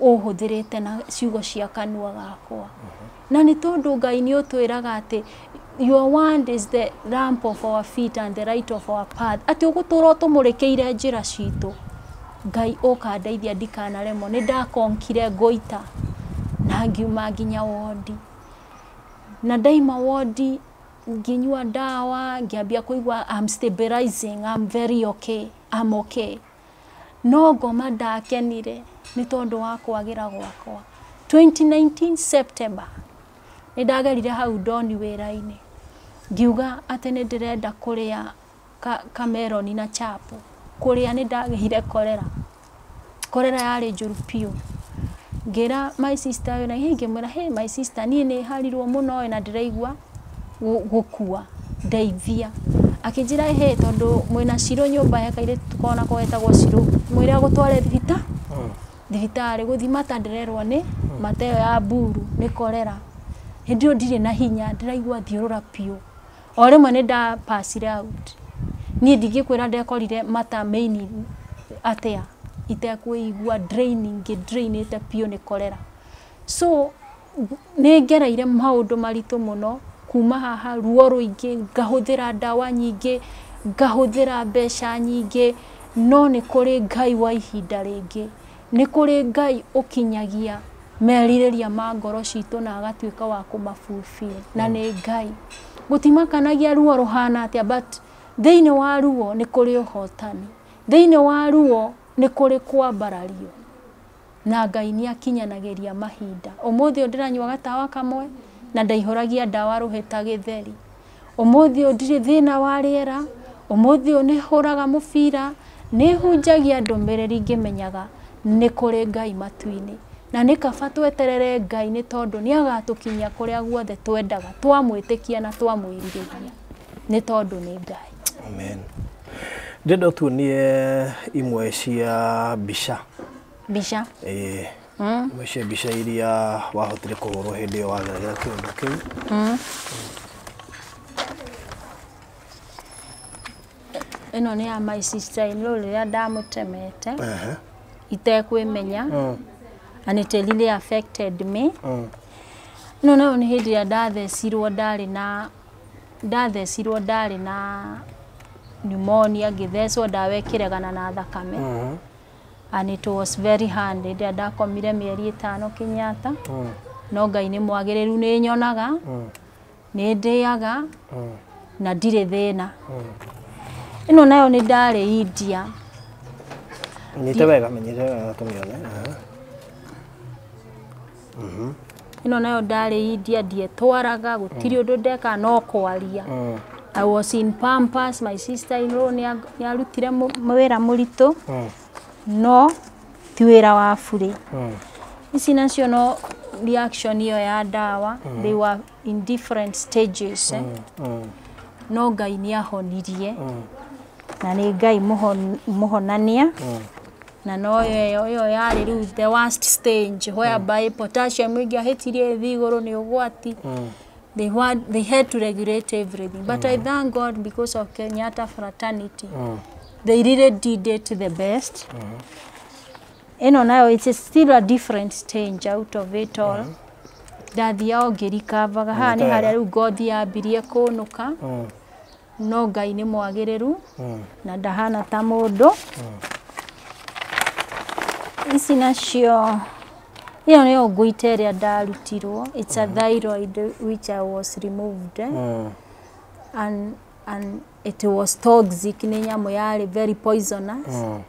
Speaker 1: å hå thä rä te na ciugo cia kanua gakwa mm-hmm. na nä tondå ngai nä å twä raga atä your wand is the lamp of our feet and the right of our path ati ugutura tumurikire njira citu ngai uka ndeithia ndikana remo ni ndakonkire ngoita na ngiuma nginya wodi na ndaima wodi nginyua ndawa ngiambia kuigua i'm stabilizing i'm very okay i'm okay no ngoma ndakenire ni tondu wa kwagira gwakwa 2019 september nä ndagerire hau ndoni wä ra-inä ngiuga atä nä ndä renda kå rä a kameroni na chapo kå rä a nä ndagäire korera korera yarä njå ru piå ngä ra my sister na ngä mwä ra hey, my sister niä nä harirwo må no na ndä raigua gå kua ndeithia akä njä ra hä tondå mwä na cirå nyå mba tukona kågetagwo cirå mwä re gå tware thibita hmm. thibitarä gå thima ndä rerwo nä hmm. mateyo ya mburu nä korera hindi yo ndirä na hinya ndäraigua thiårå piå o rä mwe nä ndapacire out niä ndingä kwä ra ndekorire mata maini atä a itekwä igua ngä drainä te piå nä korera so nä ngereire maå ndå maritå må no kuma haha ruo ingä ngahå ra ndawa nyingä ngahå ra mbeca nyingä no nä kå rä ngai wa ihinda rä ngä nä kå rä ngai å kinyagia merirĩria ma ngoro citũ na agatuĩka wa kũmabubia na nĩ ngai gũtimakanagia ruo rũhana atĩa but thĩinĩ wa ruo nĩ kũrĩ ũhotani thĩinĩ wa ruo nĩ kũrĩ kwambarario na ngai nĩ akinyanagĩria mahinda ũmũthĩ ũyũ ndĩranyua gatawa kamwe na ndaihũragia ndawa rũhĩta gĩtheri ũmũthĩ ũyũ ndirĩ thĩna wa rĩera ũmũthĩ ũyũ nĩ hũraga mũbira nĩ hunjagia ndũmĩrĩri ngĩmenyaga nĩ kũrĩ ngai matu na nä kaba tweterere ngai nä tondå nä agatå kinya kå rä a guothe twendaga twamwä tä kia na twamwĩrirĩria nä tondå nä ngai
Speaker 2: ndenda å tuonie imwe cia mbica mbica ĩĩ hmm? imwe cia mbica iria wahotire kå hå rwo hä ndä ä yo wageragä kä å ndå kä u
Speaker 1: ä hmm? no nä ya my sister rä rä a ndamå temete itekwä menya hmm and itelile affected me mm. no no nä hä ndä ä rä a ndathecirwo ndarä na ndathecirwo na pneumonia ngithecwo ndawa ĩkĩregana na thakame mm -hmm. and it was very hard hĩndĩ ĩrĩa ndakomire mĩeri ĩtano Kenyatta mm. no Ngai nĩ mwagĩrĩru nĩ nyonaga mm. nĩ ndĩaga mm. na ndirĩ thĩna mm. ĩno mm. nayo nĩ ndarĩ India
Speaker 2: nyite wega menyere wega tũmĩone Mm-hmm.
Speaker 1: ino nayo ndarä india ndietwaraga gå tirä å mm. ndå ndekaga no kwaria mm. I was in Pampas, my sister in law nä arutire wä ra må ritå mm. no ti wä ra wa burä ici nacio no reaction ä yo ya ndawa they were in different stages no ngai nä ahonirie na nä ngai må honania na noyo yo yari riu the worst stage whereby mm. potassium ingiahitirie thi iguru ni ugwati mm. they, want, they had to regulate everything but mm. I thank God because of Kenyatta fraternity mm. they really did it the best mm. Mm-hmm. ino nayo it's still a different stage out of it all mm. Mm-hmm. ndathi yao ngirikavaga haha nä harä a rä u ngothi yambirie kå ka mm. no ngai ni mwagä mm. na ndahana ta må ndå
Speaker 4: mm.
Speaker 1: ici nacio ä yo nä yo ngå ite rä a ndarutirwo its a mm. thyroid which i was removed eh? mm. and, and it was toxic nä nyamå yarä very poisonous mm.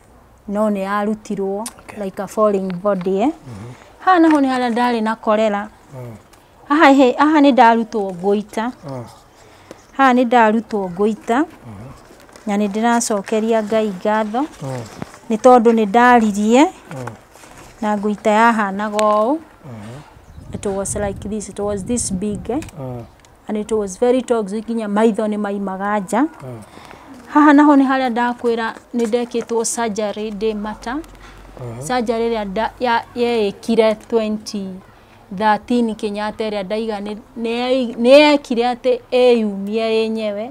Speaker 1: no nä yarutirwo like a falling body eh? Mm-hmm. mm haha -hmm. naho nä harä a ndarä na korera haha nä ndarutwo ngå ita haha nä ndarutwo ngå ita na nä ndä racokeria ngai ngatho mm. nä tondå nä ndaririe na ngå ita yahanaga å uh-huh. it was like this it was this big eh? and it was very toxic nginya maitho nä maimaga nja uh-huh. haha naho nä harä a ndakwä ra nä ndekä two surgery ndä mata surgery rä a yeäkire 2013 kenyatta ä rä a ndaiga nä yekire atä ä yumie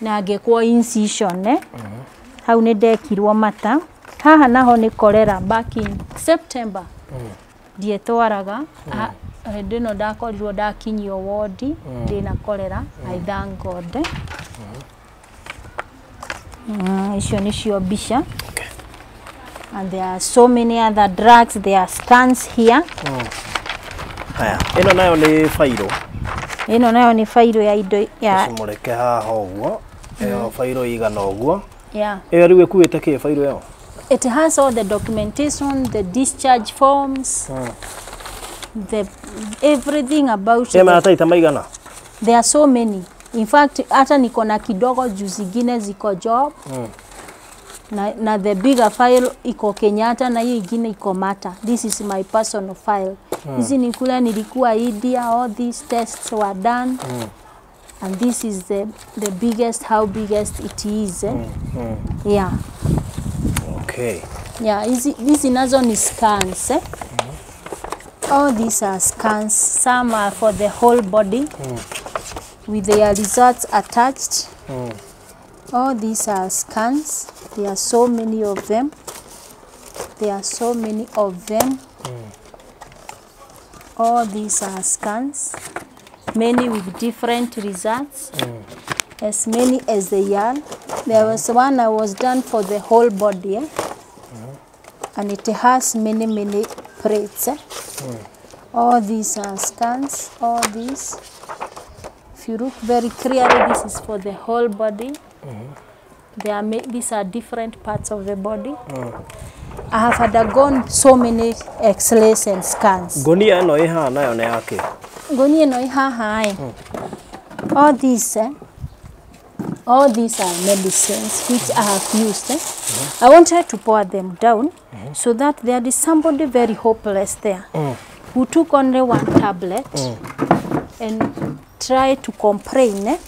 Speaker 1: na ngä kwo incision eh? uh -huh hau nä ndekirwo mata haha naho nä korera back in September mm. ndietwaraga mm. hä ä no ndakorirwo ndakinyio wodi mm. ndä na korera mm. i thank god icio mm. nä mbica and there are so many other drugs there are stands here
Speaker 2: haya ä no nayo nä bairå
Speaker 1: ä no nayo nä bairå ya indo ya
Speaker 2: må reke haha å guo ä bairå igana å guo Yeah. Eriwe kuweta ke failo yao.
Speaker 1: It has all the documentation, the discharge forms. Mm. The everything about Sema hata itamaigana. There are so many. In fact, hata niko na kidogo juu zingine ziko job. Mm. Na, na the bigger file iko Kenyatta na hiyo ingine iko Mata. This is my personal file. Hmm. Hizi mm. ni kule nilikuwa India, all these tests were done. Mm and this is the the biggest how biggest it is eh?
Speaker 4: mm,
Speaker 2: mm. yeah okay
Speaker 1: yeah hizi hizi nazo ni scans eh? mm. all these are scans some are for the whole body mm. with their results attached mm. all these are scans there are so many of them there are so many of them mm. all these are scans many with different results, mm. as many as they are. There was one I was done for the whole body, eh? mm. and it has many, many plates. Eh? Mm. All these are scans, all these. If you look very clearly, this is for the whole body. they are these are different parts of the body. I have undergone so many x-rays and scans.
Speaker 2: Gonia no ĩhana yo nĩ yake
Speaker 1: Goni noi ha hai. All these, eh? all these are medicines which I have used. Eh? I wanted to pour them down mm -hmm. so that there is somebody very hopeless there mm. who took only one tablet and try to complain. Eh?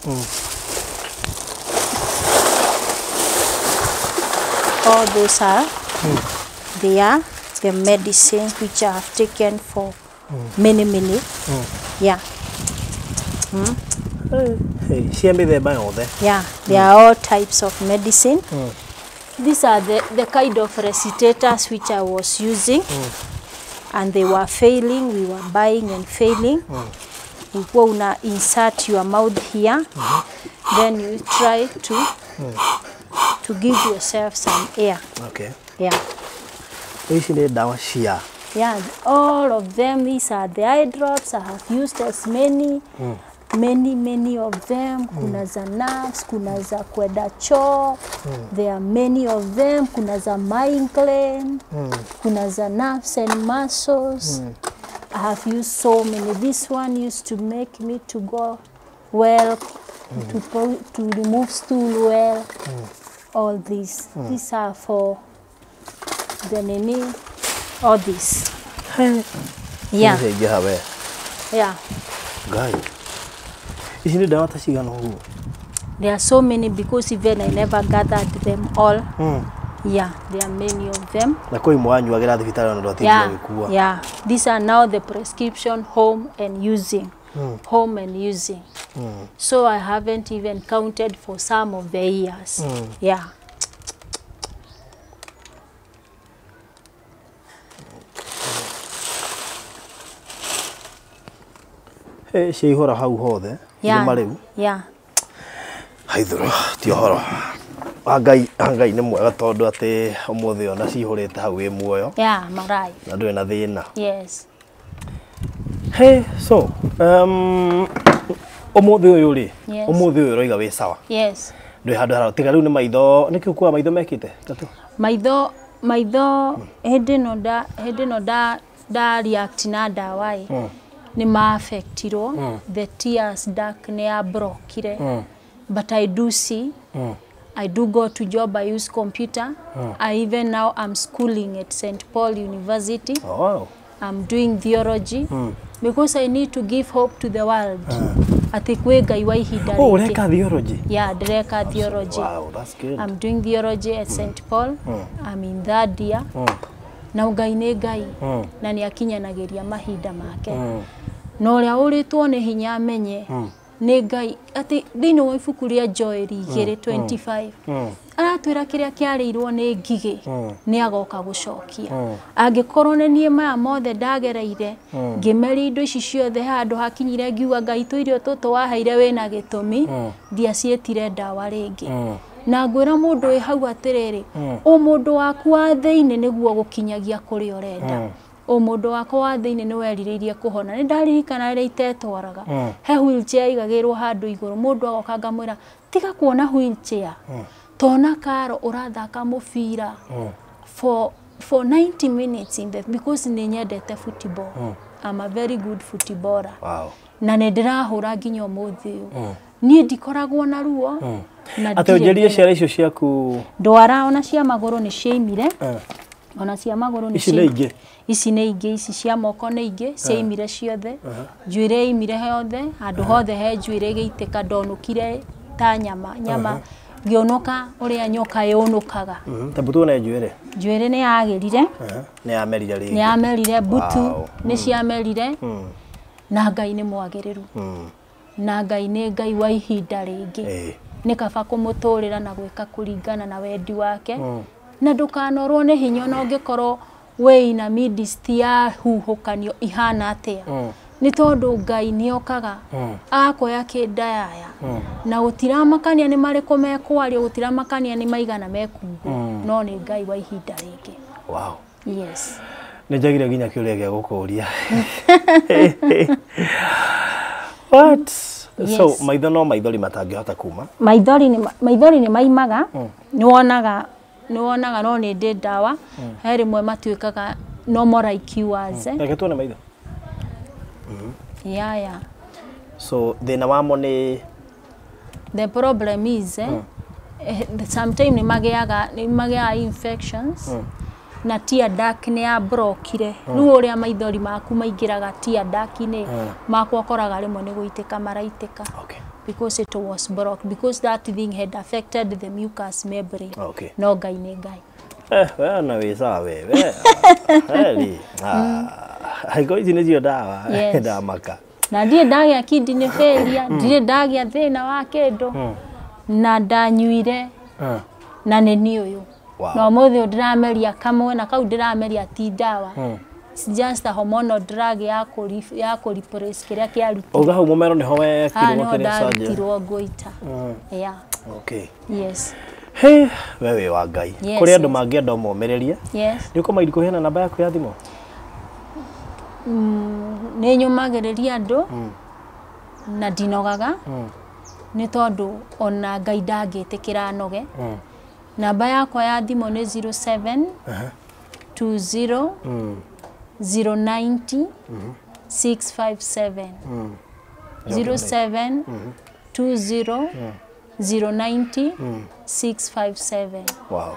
Speaker 1: All those are mm. they are the medicines which I have taken for mene mene ya mm. Hmm? Hmm.
Speaker 2: Hey, siambi the biothe.
Speaker 1: there are mm. all types of medicine. Mm. These are the, the kind of recitators which I was using. Mm. And they were failing, we were buying and failing. Mm. una insert your mouth here. Mm-hmm. Then you try to to give yourself some air. Okay. Yeah.
Speaker 2: Ici ni dawa shia.
Speaker 1: Yeah, all of them, these are the eye drops. I have used as many. Mm. Many, many of them. Kuna mm. za nafs kuna za kwenda choo. Mm. There are many of them. Kuna za migraine. Mm. Kuna za nafs and muscles. Mm. I have used so many. This one used to make me to go well, mm. to, to remove stool well. Mm. All these. Mm. These are for the nini all this. yeah. Yeah.
Speaker 2: Guy. Ici
Speaker 1: There are so many because even I never gathered them all. Mm. Yeah, there are many of them.
Speaker 2: Na Yeah.
Speaker 1: These are now the prescription home and using. Mm. Home and using. Mm. So I haven't even counted for some of the years. Mm. Yeah.
Speaker 2: cia ihora hau hothe irima rä u haithå ti horo angai angai nä mwega tondå atä å må thä ona cihå rä te hau wä muoyo na ndå na thä na so å um, må thä å yå rä å må thä å yå roiga wä cawa ndå handå haro tiga rä u nä maitho nä kä u kuga maitho mekä te
Speaker 1: maitho maitho hä ndä ä no ndaria na ndawa ä ni maafektirwo mm. the tears dark ni yabrokire mm. but i do see mm. I do go to job, I use computer. Mm. I even now I'm schooling at St. Paul University. Oh. I'm doing theology mm. because I need to give hope to the world. Mm. Ati kwe ngai wa ihinda Oh, reka theology. Yeah, direka theology. Wow, that's good. I'm doing theology at mm. St. Paul. Mm. I'm in third year. Mm. Na ngai nĩ ngai mm. na nĩ akinyanageria mahinda make mm no ria two ni hinya menye hmm. hmm. ni ngai ati thini wa ibuku ria joeri hmm. igiri 25 aratwira kiria kiarirwo ni ngigi ni agoka gucokia angikorwo ni nie maya mothe ndagereire ngimeri indo ici ciothe handu hakinyire ngiuga ngai tu irio tutu waheire na gitumi ndiacietire ndawa ringi na ngwira mundu wi hau atiriri u mundu waku wa thiini niguo gukinyagia kuri urenda o må ndå wakwa wa thä inä nä werirä kuhona nä ndaririkana rä rä itetwaraga hmm. he igagä rwo handå igå rå må ndå agoka ngamwä ra tiga kuona hmm. tona karo å rathaka må bira hmm. for 90 minutes in the because nä nyendete football a very good footballer na nä ndä rahå ra nginya å må thä å niä ndikoragwo na ruo atä å njä
Speaker 2: ciara icio ciaku
Speaker 1: ndwara ona cia magå rå nä ciaimire ona cia maguru ni ici ningä ici nä ingä ici cia moko nä ingä ciaimire ciothe njuä rä hothe andu hothe he njuä rä gä itä ka ndonåkire ta nyama nyama gä å nå ka å rä a nyoka ä å nå kaga
Speaker 2: mhm. tambutone njuä rä
Speaker 1: njuä rä nä yagä rire
Speaker 2: yamerire yamerire
Speaker 1: mbutu nä mhm. ciamerire mhm. na ngai nä mwagä rä ru na ngai nä ngai wa ihinda rä ngä nä kaba kå må tå rä ra na gwä ka kå ringana na wendi wake na ndukanorwo nä hinya na ngä korwo wä ya midi citiahuhukanio ihana atia ni nä tondå ngai nä okaga mm. akoya kä na gå tiramakania nä marä kå mekwaria gå tiramakania nä maigana mekungu no nä ngai wa ihinda rä ngä wow. yes.
Speaker 2: nä njagire ginya kä å rä a gä a gå kå ria
Speaker 1: Yes. so maitho
Speaker 2: no maithori matangä hota kuma
Speaker 1: maithori nä maimaga nä wonaga nä wonaga no ni ndi ndawa mm. he rĩmwe matuikaga no mora ikiwaze
Speaker 2: mm. reke tuone maitho ya mm-hmm. ya so thĩna wamo ni
Speaker 1: the problem is eh, mm. eh sometime ni nä magäaga nä magäaga infections na tia dark ni yabrokire brokire u uri a maithori maku maingiraga raga tia dark-inä makwa koraga rä mwe nä gå okay because it was broke because that thing had affected the mucous membrane okay. no ngai nä ngai
Speaker 2: eh, we ah. mm. na wä sawa wewe heri haiko ici nä Yes. Da maka.
Speaker 1: na ndirä ndagä kindi nä beria mm. ndirä ya. thä na wa kä ndå mm. na ndanyuire ah. na nä niå yå no må thä å ndä rameria kamwe na kau ndä rameria ti ndawa just a hormonal drug ya kuri ya kuri press kiria kiarutirwo
Speaker 2: uga hau mumero niho ah, wekirwo kiria saje ndarutirwo
Speaker 1: goita ah. ya okay yes he
Speaker 2: we wi wa ngai kuri andu mangienda umumirerie ni ukoma iriku hena namba yaku ya thimo
Speaker 1: mm, ni nyumagiriria andu hmm. na ndinogaga hmm. nä tondå ona ngai ndangä tä kä ra noge mm. namba yakwa ya thimå nä 07 uh -huh. 20 mm. 090 657 07 20 090 657 wow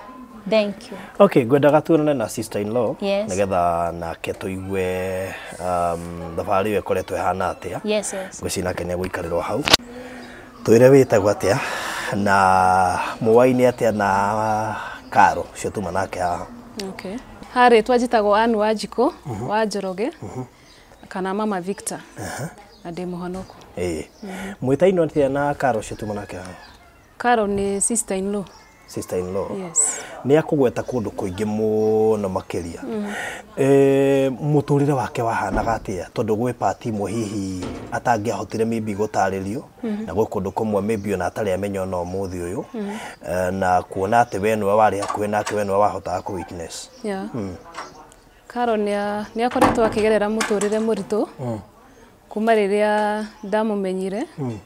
Speaker 1: thank you
Speaker 2: okay ngwendaga tuonane na sister in law yes. nigetha nake tuigue um, thabarĩ ĩyo ĩkoretwo ĩhana atĩa yes, yes. ngwĩci nake nĩ egũikarĩrwo hau twĩre wĩtagwo atĩa na mũwainĩ atĩa na karo cio tuma nake haha
Speaker 5: okay ha rĩtwa anu wa njikå mhm. wa Njoroge mhm. kana Mama Victor na ndĩ mũhonoku.
Speaker 2: Mwĩtainwo atĩa na karo Shotu mwanake haha?
Speaker 5: Carol nĩ sister in law sister in law yes.
Speaker 2: nä kundu kå ndå kå ingä no makä ria må mm-hmm. tå rä re wake wahanaga atä tondu tondå gwä imwe hihi atangä ahotire maybe gå tarä rio mm-hmm. na gwä kå ndå kå mwe ona atarä amenya ona må thä å
Speaker 5: yå
Speaker 2: na kuona atä we nä we warä hakuä nake we nä wahotaga witness yeah. mm.
Speaker 5: nä akoretwo akä gerera må tå rä re må ritå hmm. kuma rä rä a ndamå menyire mm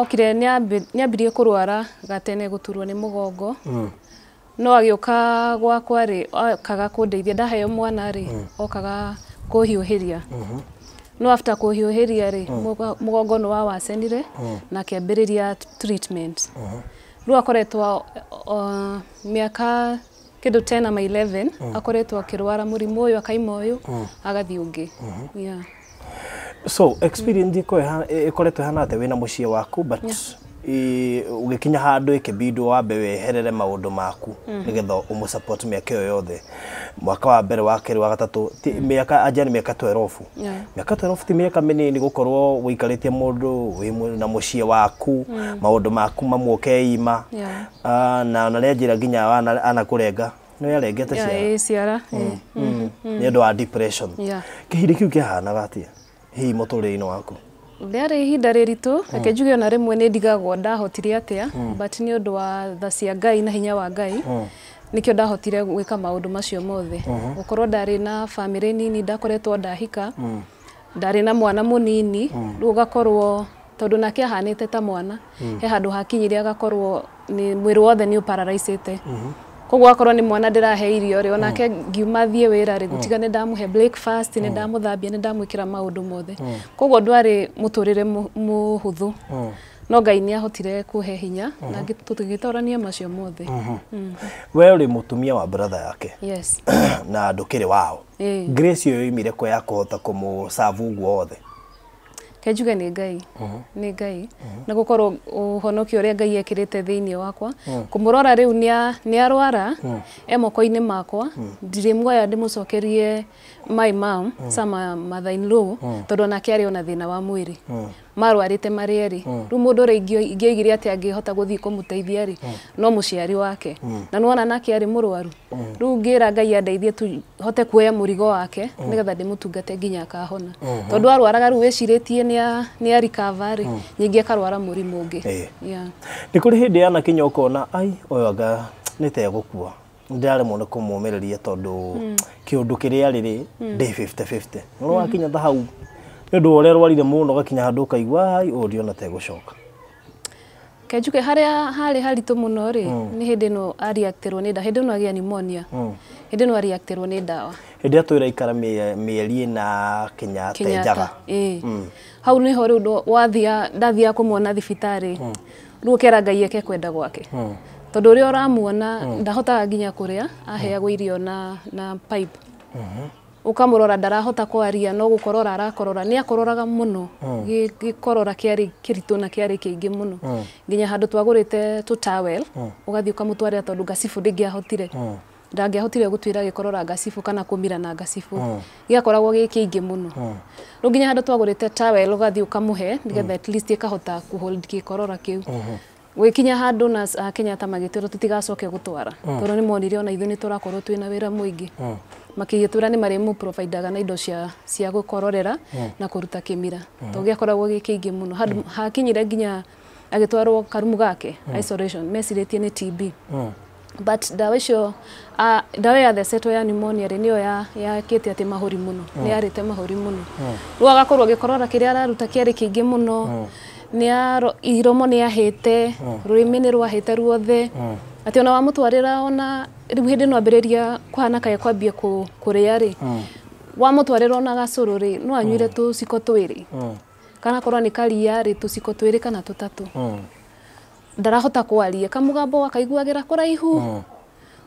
Speaker 5: okire kå rwara gatene turwo ni må gongo no agiuka gwakwa ri okaga ndeithia ndaheo mwana rä okaga kå hiå hä ria no after kuhiuhiria ri mugongo mm. ni wawacenire mm. na ambä rä ria rä u akoretwo uh, miaka kindu 10 ama 11 mm. akoretwo rimå å yå akaima yå agathiä å ngä
Speaker 2: so experience ikoretwo hana atä wä na må ciä waku but å gä kinya handå ä kä mbindwo wambe weherere maå ndå maku nä getha å må mä ä yo yothe mwaka wa mbere wa kerä wa gatatå mä aka anja nä mä aka mä aka ti mä aka mä nini gå korwo gå ikarä tie må ndå na må ciä waku mm. maå ndå maku mamwoke ima ah, na narä a njä ra nginya anakå renga nä å arengete
Speaker 5: ciara mm, mm, nä å
Speaker 2: wa kä hiri kä u kä hihi mũtũrĩre-inĩ waku
Speaker 5: rĩarĩ ihinda rĩritũ hmm. reke njuge ona rĩmwe nĩ ndigagwo ndahotire atia hmm. but ni ũndũ wa tha cia ngai na hinya wa ngai hmm. nĩkĩo ndahotire gwika maundu macio mothe gũkorwo ndarĩ na bamĩrĩ nini ndakoretwo ndahika ndarĩ na mwana munini rĩu ũgakorwo tondũ nake ahanĩte ta mwana he handũ hakinyire agakorwo mwĩrĩ wothe ni ũpararicĩte koguo akorwo nä mwana ndä rahe irio rä onake mm. ngiuma thiä wä ra rä mm. gå nä ndamå breakfast nä mm. ndamå thambia nä ndamwä kä ra maå ndå mothe koguo arä må tå rä re må hå thå no ngai nä ahotire kå he hinya na tå gä torania macio mothe mm-hmm.
Speaker 2: we å rä må tumia wa brother yake na ndå kä rä wao grace ä yo imire kwa ya kå hota kå må guo wothe
Speaker 5: kenjuge nä ngai nä ngai na gå korwo å honokio å rä a ngai ekä rä te thä inä wakwa kå må rora rä u nä arwara e moko-inä makwa ndirä muoya ndä må cokerie mai mam sama mathain rå tondå onake arä ona thä na wa mwä rä marwarite marĩ erĩ hmm. rĩu mũndũ ũrĩa ati angihota guthi gũthiĩ kũmũteithia rĩ hmm. no muciari wake hmm. na nuona nake arĩ mũrwaru ru ngira ngai andeithie tu hote kuoya murigo wake nĩgetha ndĩmũtungate nginya akahona tondũ arwaraga rĩu wĩcirĩtie nĩ arikava rĩ ningĩ akarwara mũrimũ ũngĩ
Speaker 2: nĩ kũrĩ hĩndĩ yanakinya ũkona ai ũyũ anga nĩtegũkua ndĩraremwo nĩ kũmũmĩrĩria tondũ kĩũndũ kĩrĩa rĩrĩ day 50-50 ru wakinya ta nä å ndå å rwarire må no gakinya handå kaigua å riona tegå coka
Speaker 5: kenjuke harä harä haritå må no rä hmm. nä hä ndä no ariaktirwo nä hmm. ndawa hä ndä no agä a nimonia hä ndä no ariaktirwo nä ndawa
Speaker 2: hä ndä ä a twä raikara mä eri na kinya tenjaga hmm.
Speaker 5: hau nä ho rä u wathia ndathia kå mwona thibitarä rä u kera ngai eke kwenda gwake tondå rä a å ramwona ndahotaga nginya kå rä a aheagwo irio na na pipe ukamurora ndarahota kwaria no gukorora arakorora ni akororaga muno oh. gikorora kiari kiritu na kiari kingi muno oh. nginya handu twagurite tutawel ugathi oh. ukamutwarira tondu ngacibu ndingiahotire ndangiahotire gutwira gikorora gasifu kana kumira na gasifu giakoragwo gi kiingi muno ruginya handu twagurite tawel ugathi ukamuhe nigetha at least ikahota kuhold gikorora kiu gwikinya handu na uh, ah, Kenyatta magitwira tutigacoke gutwara mm. Oh. tondu ni monire ona ithu ni turakorwo twina wira muingi mm. Oh. makigitwira ni mari mu providaga na indo cia cia gukororera mm. Oh. na kuruta kimira mm. tugiakoragwo gikiingi muno mm. hakinyire nginya agitwarwo karumu gake mm. isolation mecirĩtie TB but ndawa icio uh, ndawa ya theceto ya pneumonia rĩ nĩyo yakĩte ya atĩ mahũri mũno mm. nĩ yarĩte mahũri mũno rĩu mm. agakorwo agĩkorora kĩrĩa araruta kĩarĩ kĩingĩ mũno mm iromo nä ahä te ahäte oh. rwä nä rwahä te ruothe oh. atä ona twarä ra ona rä u hä ndä no ambä rä ria kåhana kaä kwambia kå rä a rä oh. twarä ra ona gacå rä no anyuire tå ciko twä rä kana korwo nä karia rä tå ciko twä rä kana tå tatå ndarahota kwaria kamugambo akaiguagä ra kå raihu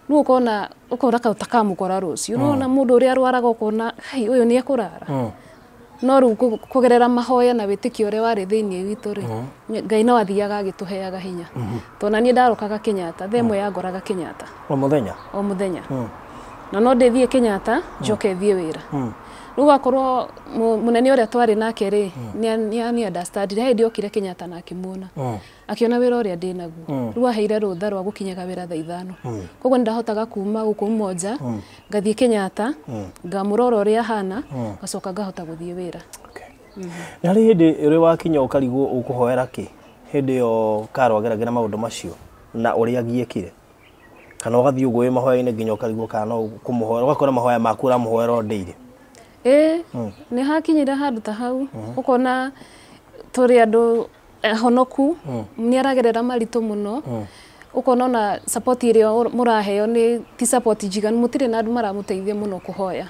Speaker 5: rä u ũkona å kora kauta kora rå cio nona må ndå å rä a rwaraga å kona å yå nä ekå rara no rä u kugerera mahoya na wä tä kio å rä a warä thä iniä witå rä oh. ngai no athiaga agä tå heaga hinya mm-hmm. tondå niä ndarokaga kenyatta the ĩmwe mm. yagoraga kenyatta o må thenya o må thenya mm. na no ndä thiä kenyatta mm. njoke thiä wä ra rä u akorwo må nene å rä a twarä nake rä nä he ndä okire kenyatta na akä muona mm. akiona wä ra å rä a ndä naguo mm. rä u aheire rå tha rwa gå kinyaga wä ra tha ithano mm. koguo nä ndahotaga kuma gå kå moja ngathiä kenyatta ngamå rora å rä a hana ngacoka ngahota gå thiä wä ra
Speaker 2: mhm. nä harä hä ndä å rä wakinya å karigwo å kå hoera kä hä ndä ä yo karwageragira maå ndå macio na å rä a giekire kana å gathiä å guo wä mahoya-inä nginya å karigwo kana no kå må hoera å gakora mahoya maku å ramå hoera å ndä ire
Speaker 5: ee hm. ni hakinyira handu tahau ukona hm. turi andu eh, honoku hm. ni aragerera marito muno ukona na support ire muraheyo ni ti support jigan mutire na andu maramuteithia muno kuhoya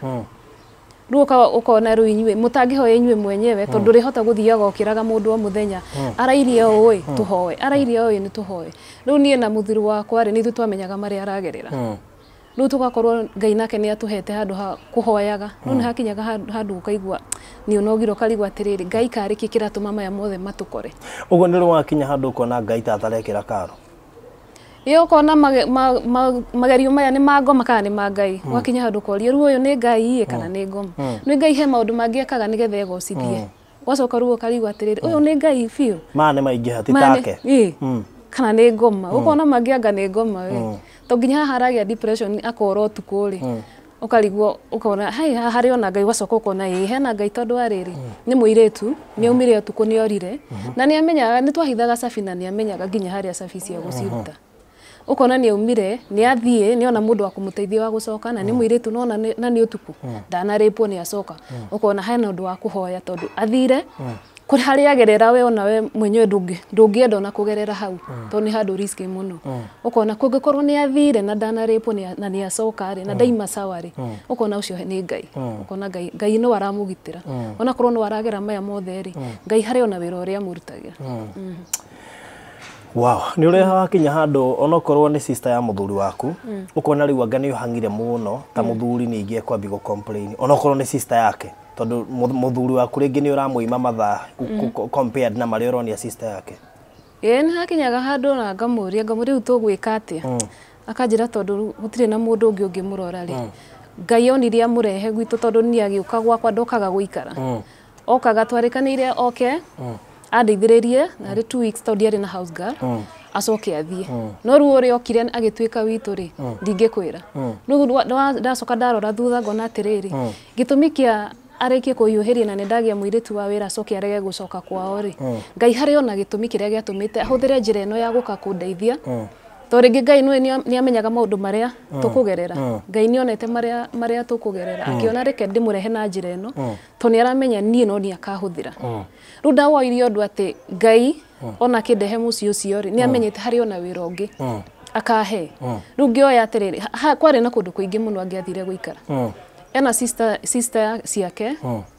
Speaker 5: rä u ukona rä inyuä må tangä hoya inyuä mwenyewe tondå rä hota gå thiaga å kä raga må ndå o må thenya arairie å ä tå hoe arairie å ä nä tå hoe rä u niä na må thiri wakwa rä nä ithuä twamenyaga marä a aragerera mm. riu tugakorwo ngai nake nä atåhete handå ha kå hoyaga no nä hmm. hakinyaga handå gå kaigua nä å nogirwo rä rä ngai karä kikira tu mama ma maya mothe matå kore
Speaker 2: å guo nä rä wakinya handå kona ngai tatarekä ra karo
Speaker 5: ä kona magerio maya nä magoma kana nä magai ngai hmm. wakinya handå korie ruo yo yå nä ngai kana hmm. ni ngoma nä ngai he maå ndå mangä ekaga nä getha egocithie wacoka ruo karigwo atä rä ni ngai biå
Speaker 2: maa nä maingä hatitake
Speaker 5: kana ni ngoma å kona mangä anga nä ngoma to nginya haha aragĩa depression akoro tuku ri hmm. ukarigwo ukona hai hari ona ngai wacoka ukona ĩ hena ngai tondu ariri hmm. ni muiretu ni umire tuku ni orire hmm. na ni amenyaga ni twahithaga cabi na nĩ amenyaga nginya hari cabi cia gũciruta ukona ni aumire ni athie ni ona mũndũ wa kũmũteithia wa gucoka na ni muiretu no na nĩ ũtukũ repo ni acoka ukona hena ndu wa kuhoya tondu athire kuri hariagerera we ona we mwenye onawe mwenyewe ndungienda na kugerera hau ah. to ni hadu risk muno ukona ah. kungikorwo ni athire na dana ndanaripwo na ni asoka ri na ah. ndaima sawa ri ukona ucio ni ngai ukona ngai ngai no aramugitira ona korwo no aragera maya mothe ri ngai hari ona wira uria amurutagira
Speaker 2: mhm. wow ni ule å kinya wakinya handå onokorwo ni sister ya må waku Mm. Uko rä u anga nä å hang'ire må no ta må mm. thuri ningä ekwambi gå onokorwo nä sister yake tondu muthuri waku ringi ni uramuima matha mm. compared na maria uronia sister yake
Speaker 5: ä nä hakinyaga handu na ngamå ria ngamå rä u tå gwä ka atä a na mundu ungi ungi murora ri ngä må mm. rora rä ngai onire amå rehe gwitå tondå nä gwakwa ndokaga guikara ikara mm. okaga twarä kanä oke na rä 2 weeks tondu ari na house girl acoke athiä no rä u okire agä tuä ka witå rä ndingä kwä ra ndacoka ndarora thutha ngona atä rä rä gä tå mi kä arĩkie kũhiũhĩria na nĩ ndagĩa mũirĩtu wa wĩra acoke arege gucoka kwao rĩ oh. ngai hari ona gĩtũmi kĩrĩa gĩatũmĩte ahuthire njĩra no ya gũka kũndeithia oh. to ringi ngai nĩ ni amenyaga maundu maria oh. tukugerera ngai ni onete maria maria tukugerera akiona reke ndimurehe na njĩra ĩno to ni aramenya ni no nĩ akahũthĩra rĩu ndawoire ndu atĩ ngai ona kĩndehe mũciĩ ũcio rĩ ni amenyete hari ona wĩra ũngĩ akahe rĩu ngĩoya atĩrĩrĩ kwarĩ na kundu kuingi muno angiathire guikara En a ¿sí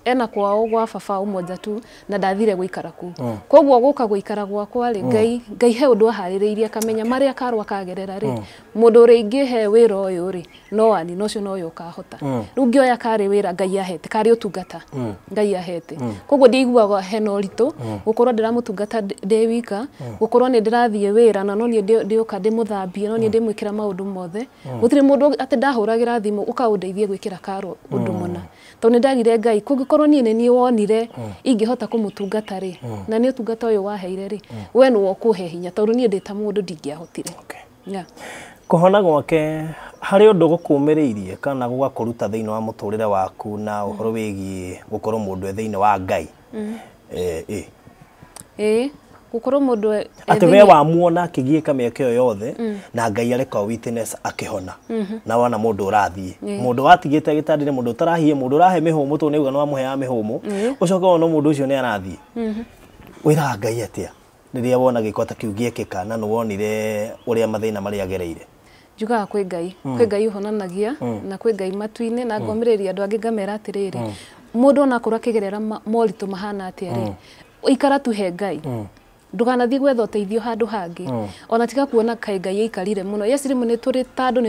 Speaker 5: ena kwao gwa baba umwe tu na ndathire guikara kuu oh. koguo guka guikara gwakwa ri ngai oh. ngai he undu ahaririirie kamenya maria karwa kagerera ri oh. mundu ri ingi he wira uyu ri no ani no cio no yo kahota oh. riu ngioya kari wira ngai ahete kari utungata oh. ngai ahete oh. koguo ndiiguaga hena uritu gukorwo ndiramutungata ndi wika gukorwo ni ndirathie wira na no nie ndiuka ndimuthambie no nie ndimwikira maundu mothe gutiri mundu ati ndahuragira thimu ukaundeithie gwikira karo undu muna mm tondå nä ndarire ngai kå ngä korwo niä nä niä wonire mm. ingä hota kå må tungata rä mm. na nä å tungata å yå waheire rä mm. we nä wokå he hinya tondå niä ndä ta må ndå ndingä ahotire
Speaker 2: kå hona gwake harä å ndå gå kå mä rä irie kana gå gakå ruta thä iniä wa må tå rä re waku na å horo wä giä gå korwo må ndå e thä iniä wa ngai ä eh, eh.
Speaker 5: eh? gukorwo mundu e- ati we
Speaker 2: muona kigie mieke yo yothe mm. na ngai areka witness akihona mm-hmm. na wana mundu urathie mundu watigite gitandire mundu tarahie mundu urahe mihumu tu niuga no amuhe ya mihumu ucoke mm-hmm. mm-hmm. wona mundu ucio ni arathie wira ngai atia riria wona gikota kiugie kika na no wonire uria mathina mari agereire
Speaker 5: njugaga kwä ngai kwä ngai å honanagia na kwä ngai matuine mm. na ngomä rä ria andå angä ngamera atä rä rä onakorwo akä gerera mahana atia ri mm. ikara tu he ngai nduganathiä gwetha teithio handå hangä oh. ona tika kuona kai ngai aikarire må no yes rä mwe nä tå rä ta andå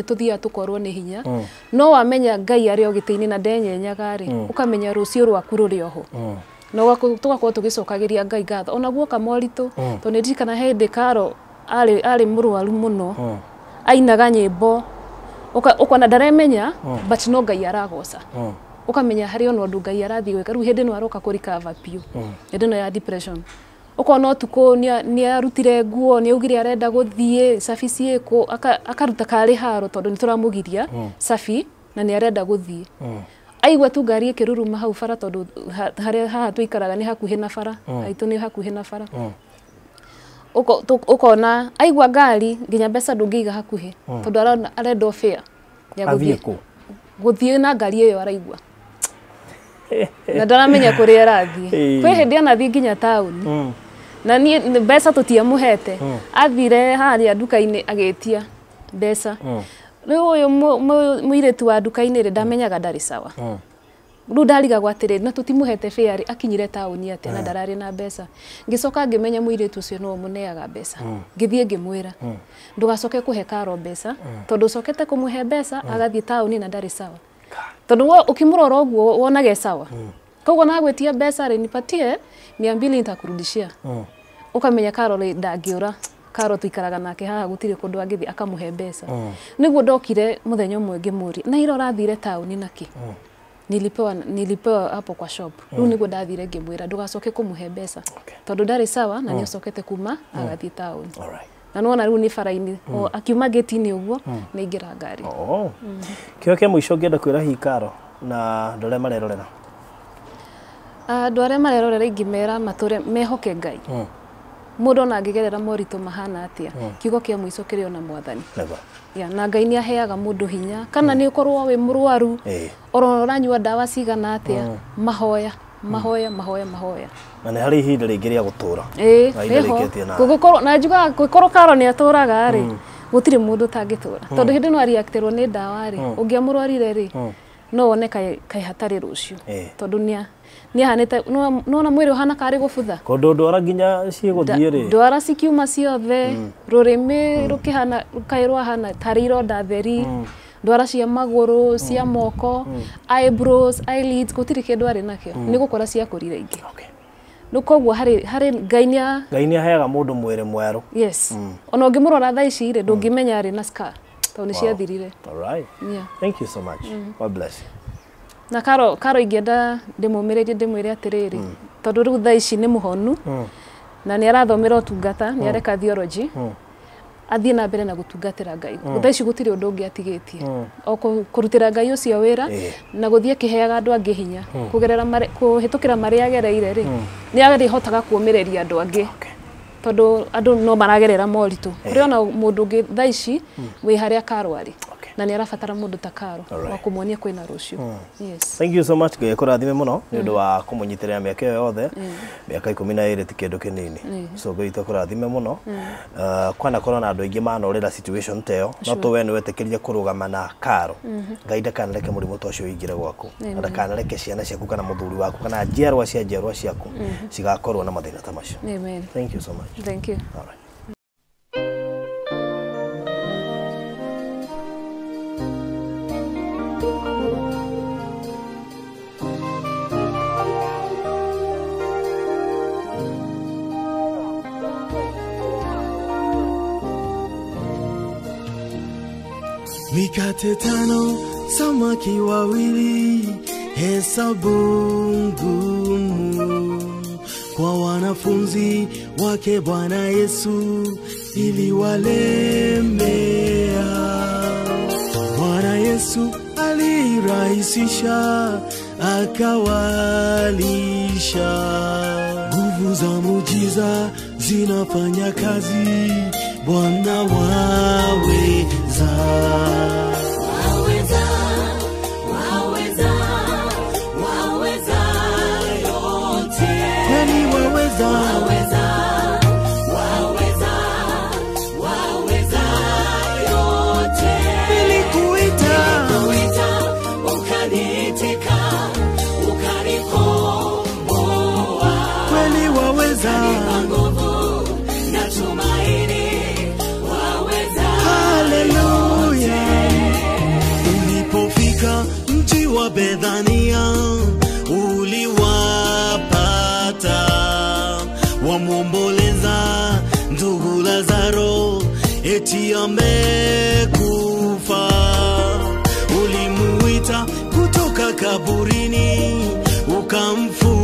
Speaker 5: nä hinya oh. no wamenya ngai arä o gä tä-inä na ndenyenyaga rä oh. å kamenya rå ciå rwaku rå oho oh na tågakorwo tå gä cokagä ria ngai ngatho ona guoka moritå oh. tondå nä ndirikana hä ndä karo arä må rwaru må no oh. ainaga nyä mbo ukona ndaremenya oh. but no ngai aragoca ukamenya harä ona å ndå ngai arathiä gwä ka rä u hä ndä no aroka kå rikava piå hä ndä no ya depression ukona tuko ni arutire nguo ni ugire arenda guthie safi ciä kå akaruta karä haro tondu ni turamugiria oh. safi na ni arenda guthie oh. aigua tu ngari ikiruruma hau bara tondå haria haha tuikaraga ni hakuhä na fara aitu ni hakuhä na bara oh. ukona aigua ngari nginya mbeca ndungäiga hakuhä tondå arenda fare ya guthie na ngari ä yo araigua na ndaramenya kå rä a arathiä kwä hä ndä anathiä nginya taåni na niä mbeca tå tiamå hete oh. athire harä a nduka-inä agä mbeca oh. rä u å yå må irä tu wa nduka-inä rä ndamenyaga ndarä cawa oh. rä u ndarigagwo atä rä na tå timå hete eh. bä akinyire taåni atä na ndararä na mbeca ngä coka ngä menya må irä tu å cio no må neaga mbeca ngä thiä ngä mwä ra ndå gacoke kå he karo mbeca tondå cokete kå må he mbeca agathiä taåni na ndarä cawa tondå å kä må rora å guo wonage cawa mm koguo nagwĩtia mbeca rĩ nipatie mia mbili nitakurudishia oh. ukamenya Carol ndangiura Carol tuikaraga nake haha gutirĩ kundu angithi akamuhe mbeca oh. niguo ndokire muthenya umwe ngimuri na ira ũrathire tauni naki oh. nilipewa nilipewa hapo kwa shop mm. Oh. riu niguo ndathire ngimwira ndugacoke kumuhe mbeca okay. tondu ndari sawa na mm. Oh. niacokete kuma mm. Oh. agathii tauni right. na nona riu ni baraini mm. o akiuma gĩti-inĩ ũguo mm. nĩaingĩra ngari oh. mm.
Speaker 2: kĩo kĩa mũico ngĩenda kwĩra hii Carol na ndore marerorera
Speaker 5: Ah, andå arä a marerorera ingämera matå re mehoke ngai må ndå ona angä gerera moritå mahana atä a kiugo kä a må ico kä rä ona mwathani na ngai nä aheaga må ndå hinya kana nä å korwo wä må rwaru orona ranyua ndawa cigana atä a mahoya mahoya mahoya mahoya
Speaker 2: na nä harä ihinda rä ngä rä a gå tå
Speaker 5: ra na njugaga ngä korwo karo nä atå raga rä gũtirĩ mũndũ ũtangĩtũra tondũ hĩndĩ no ariaktĩrwo nĩ ndawa rĩ ũngĩamũrwarire rĩ no wone kaĩ hatarĩ rũciũ tondũ nĩa nä ahanäte no mwä rä å hana karä gå butha
Speaker 2: kondå ndwara nginya cigå thiä rä
Speaker 5: ndwara cikiuma ciothe rå rä mä rå kä hana tariro rwahana tarä ironda theri mm. ndwara cia maguru cia mm. moko mm. eyebrows eyelids gutiri kindu ari nakio ni gukora ciakũrire ingĩ rĩu koguo harĩ hari ngai nĩa ngai
Speaker 2: nĩ aheaga mũndũ mwĩrĩ mwerũ yes
Speaker 5: ona ũngĩmũrora thaa ici rĩ ndũngĩmenya arĩ na scar tondũ nĩ ciathirire
Speaker 2: thank you so much mm-hmm. god bless you
Speaker 5: na karo karo ingĩenda ndĩmũmĩrĩrie ndĩmwĩre atĩrĩrĩ hmm. tondũ rĩu thaa ici ni muhonu hmm. na ni arathomera ũtungata ni hmm. areka theology athiĩ na mbere na gũtungatĩra Ngai tha ici gũtirĩ ũndũ ũngĩ atigĩtie o kũrutĩra Ngai ucio wira na guthie kiheaga andu angĩ hinya kũgerera kũhĩtũkĩra marĩa agereire ni nĩ hotaga kũũmĩrĩria andu angĩ tondu andu no maragerera moritũ kuri ona mundu ũngĩ thaa ici wĩ harĩa karwarĩ na ni arabatara må ndå ta karo wa kumwonia muonia kwä na rå cio hmm.
Speaker 2: thank you so much gä kå må no nä wa kå må nyitä rä ra mä aka ä yo yothe mä hmm. aka ti kä ndå hmm. so gä itå kå rathime må no uh, kwanakorwo na andå aingä manorä ra ta ä yo no tå we nä wetä kä na karo ngai ndakanareke må rimå ta å cio ingä re gwaku na ndakanareke ciana ciaku kana må thuri waku kana njiarwa cia njiarwa ciaku cigakorwo na mathä na ta macio thank you so
Speaker 5: much thank you. All right.
Speaker 3: mikate tano, samaki wawili, hesabu ngumu kwa wanafunzi wake Bwana Yesu iliwalemea. Bwana Yesu alirahisisha, akawalisha. Nguvu za muujiza zinafanya kazi, Bwana wawe
Speaker 6: desire.
Speaker 3: mampu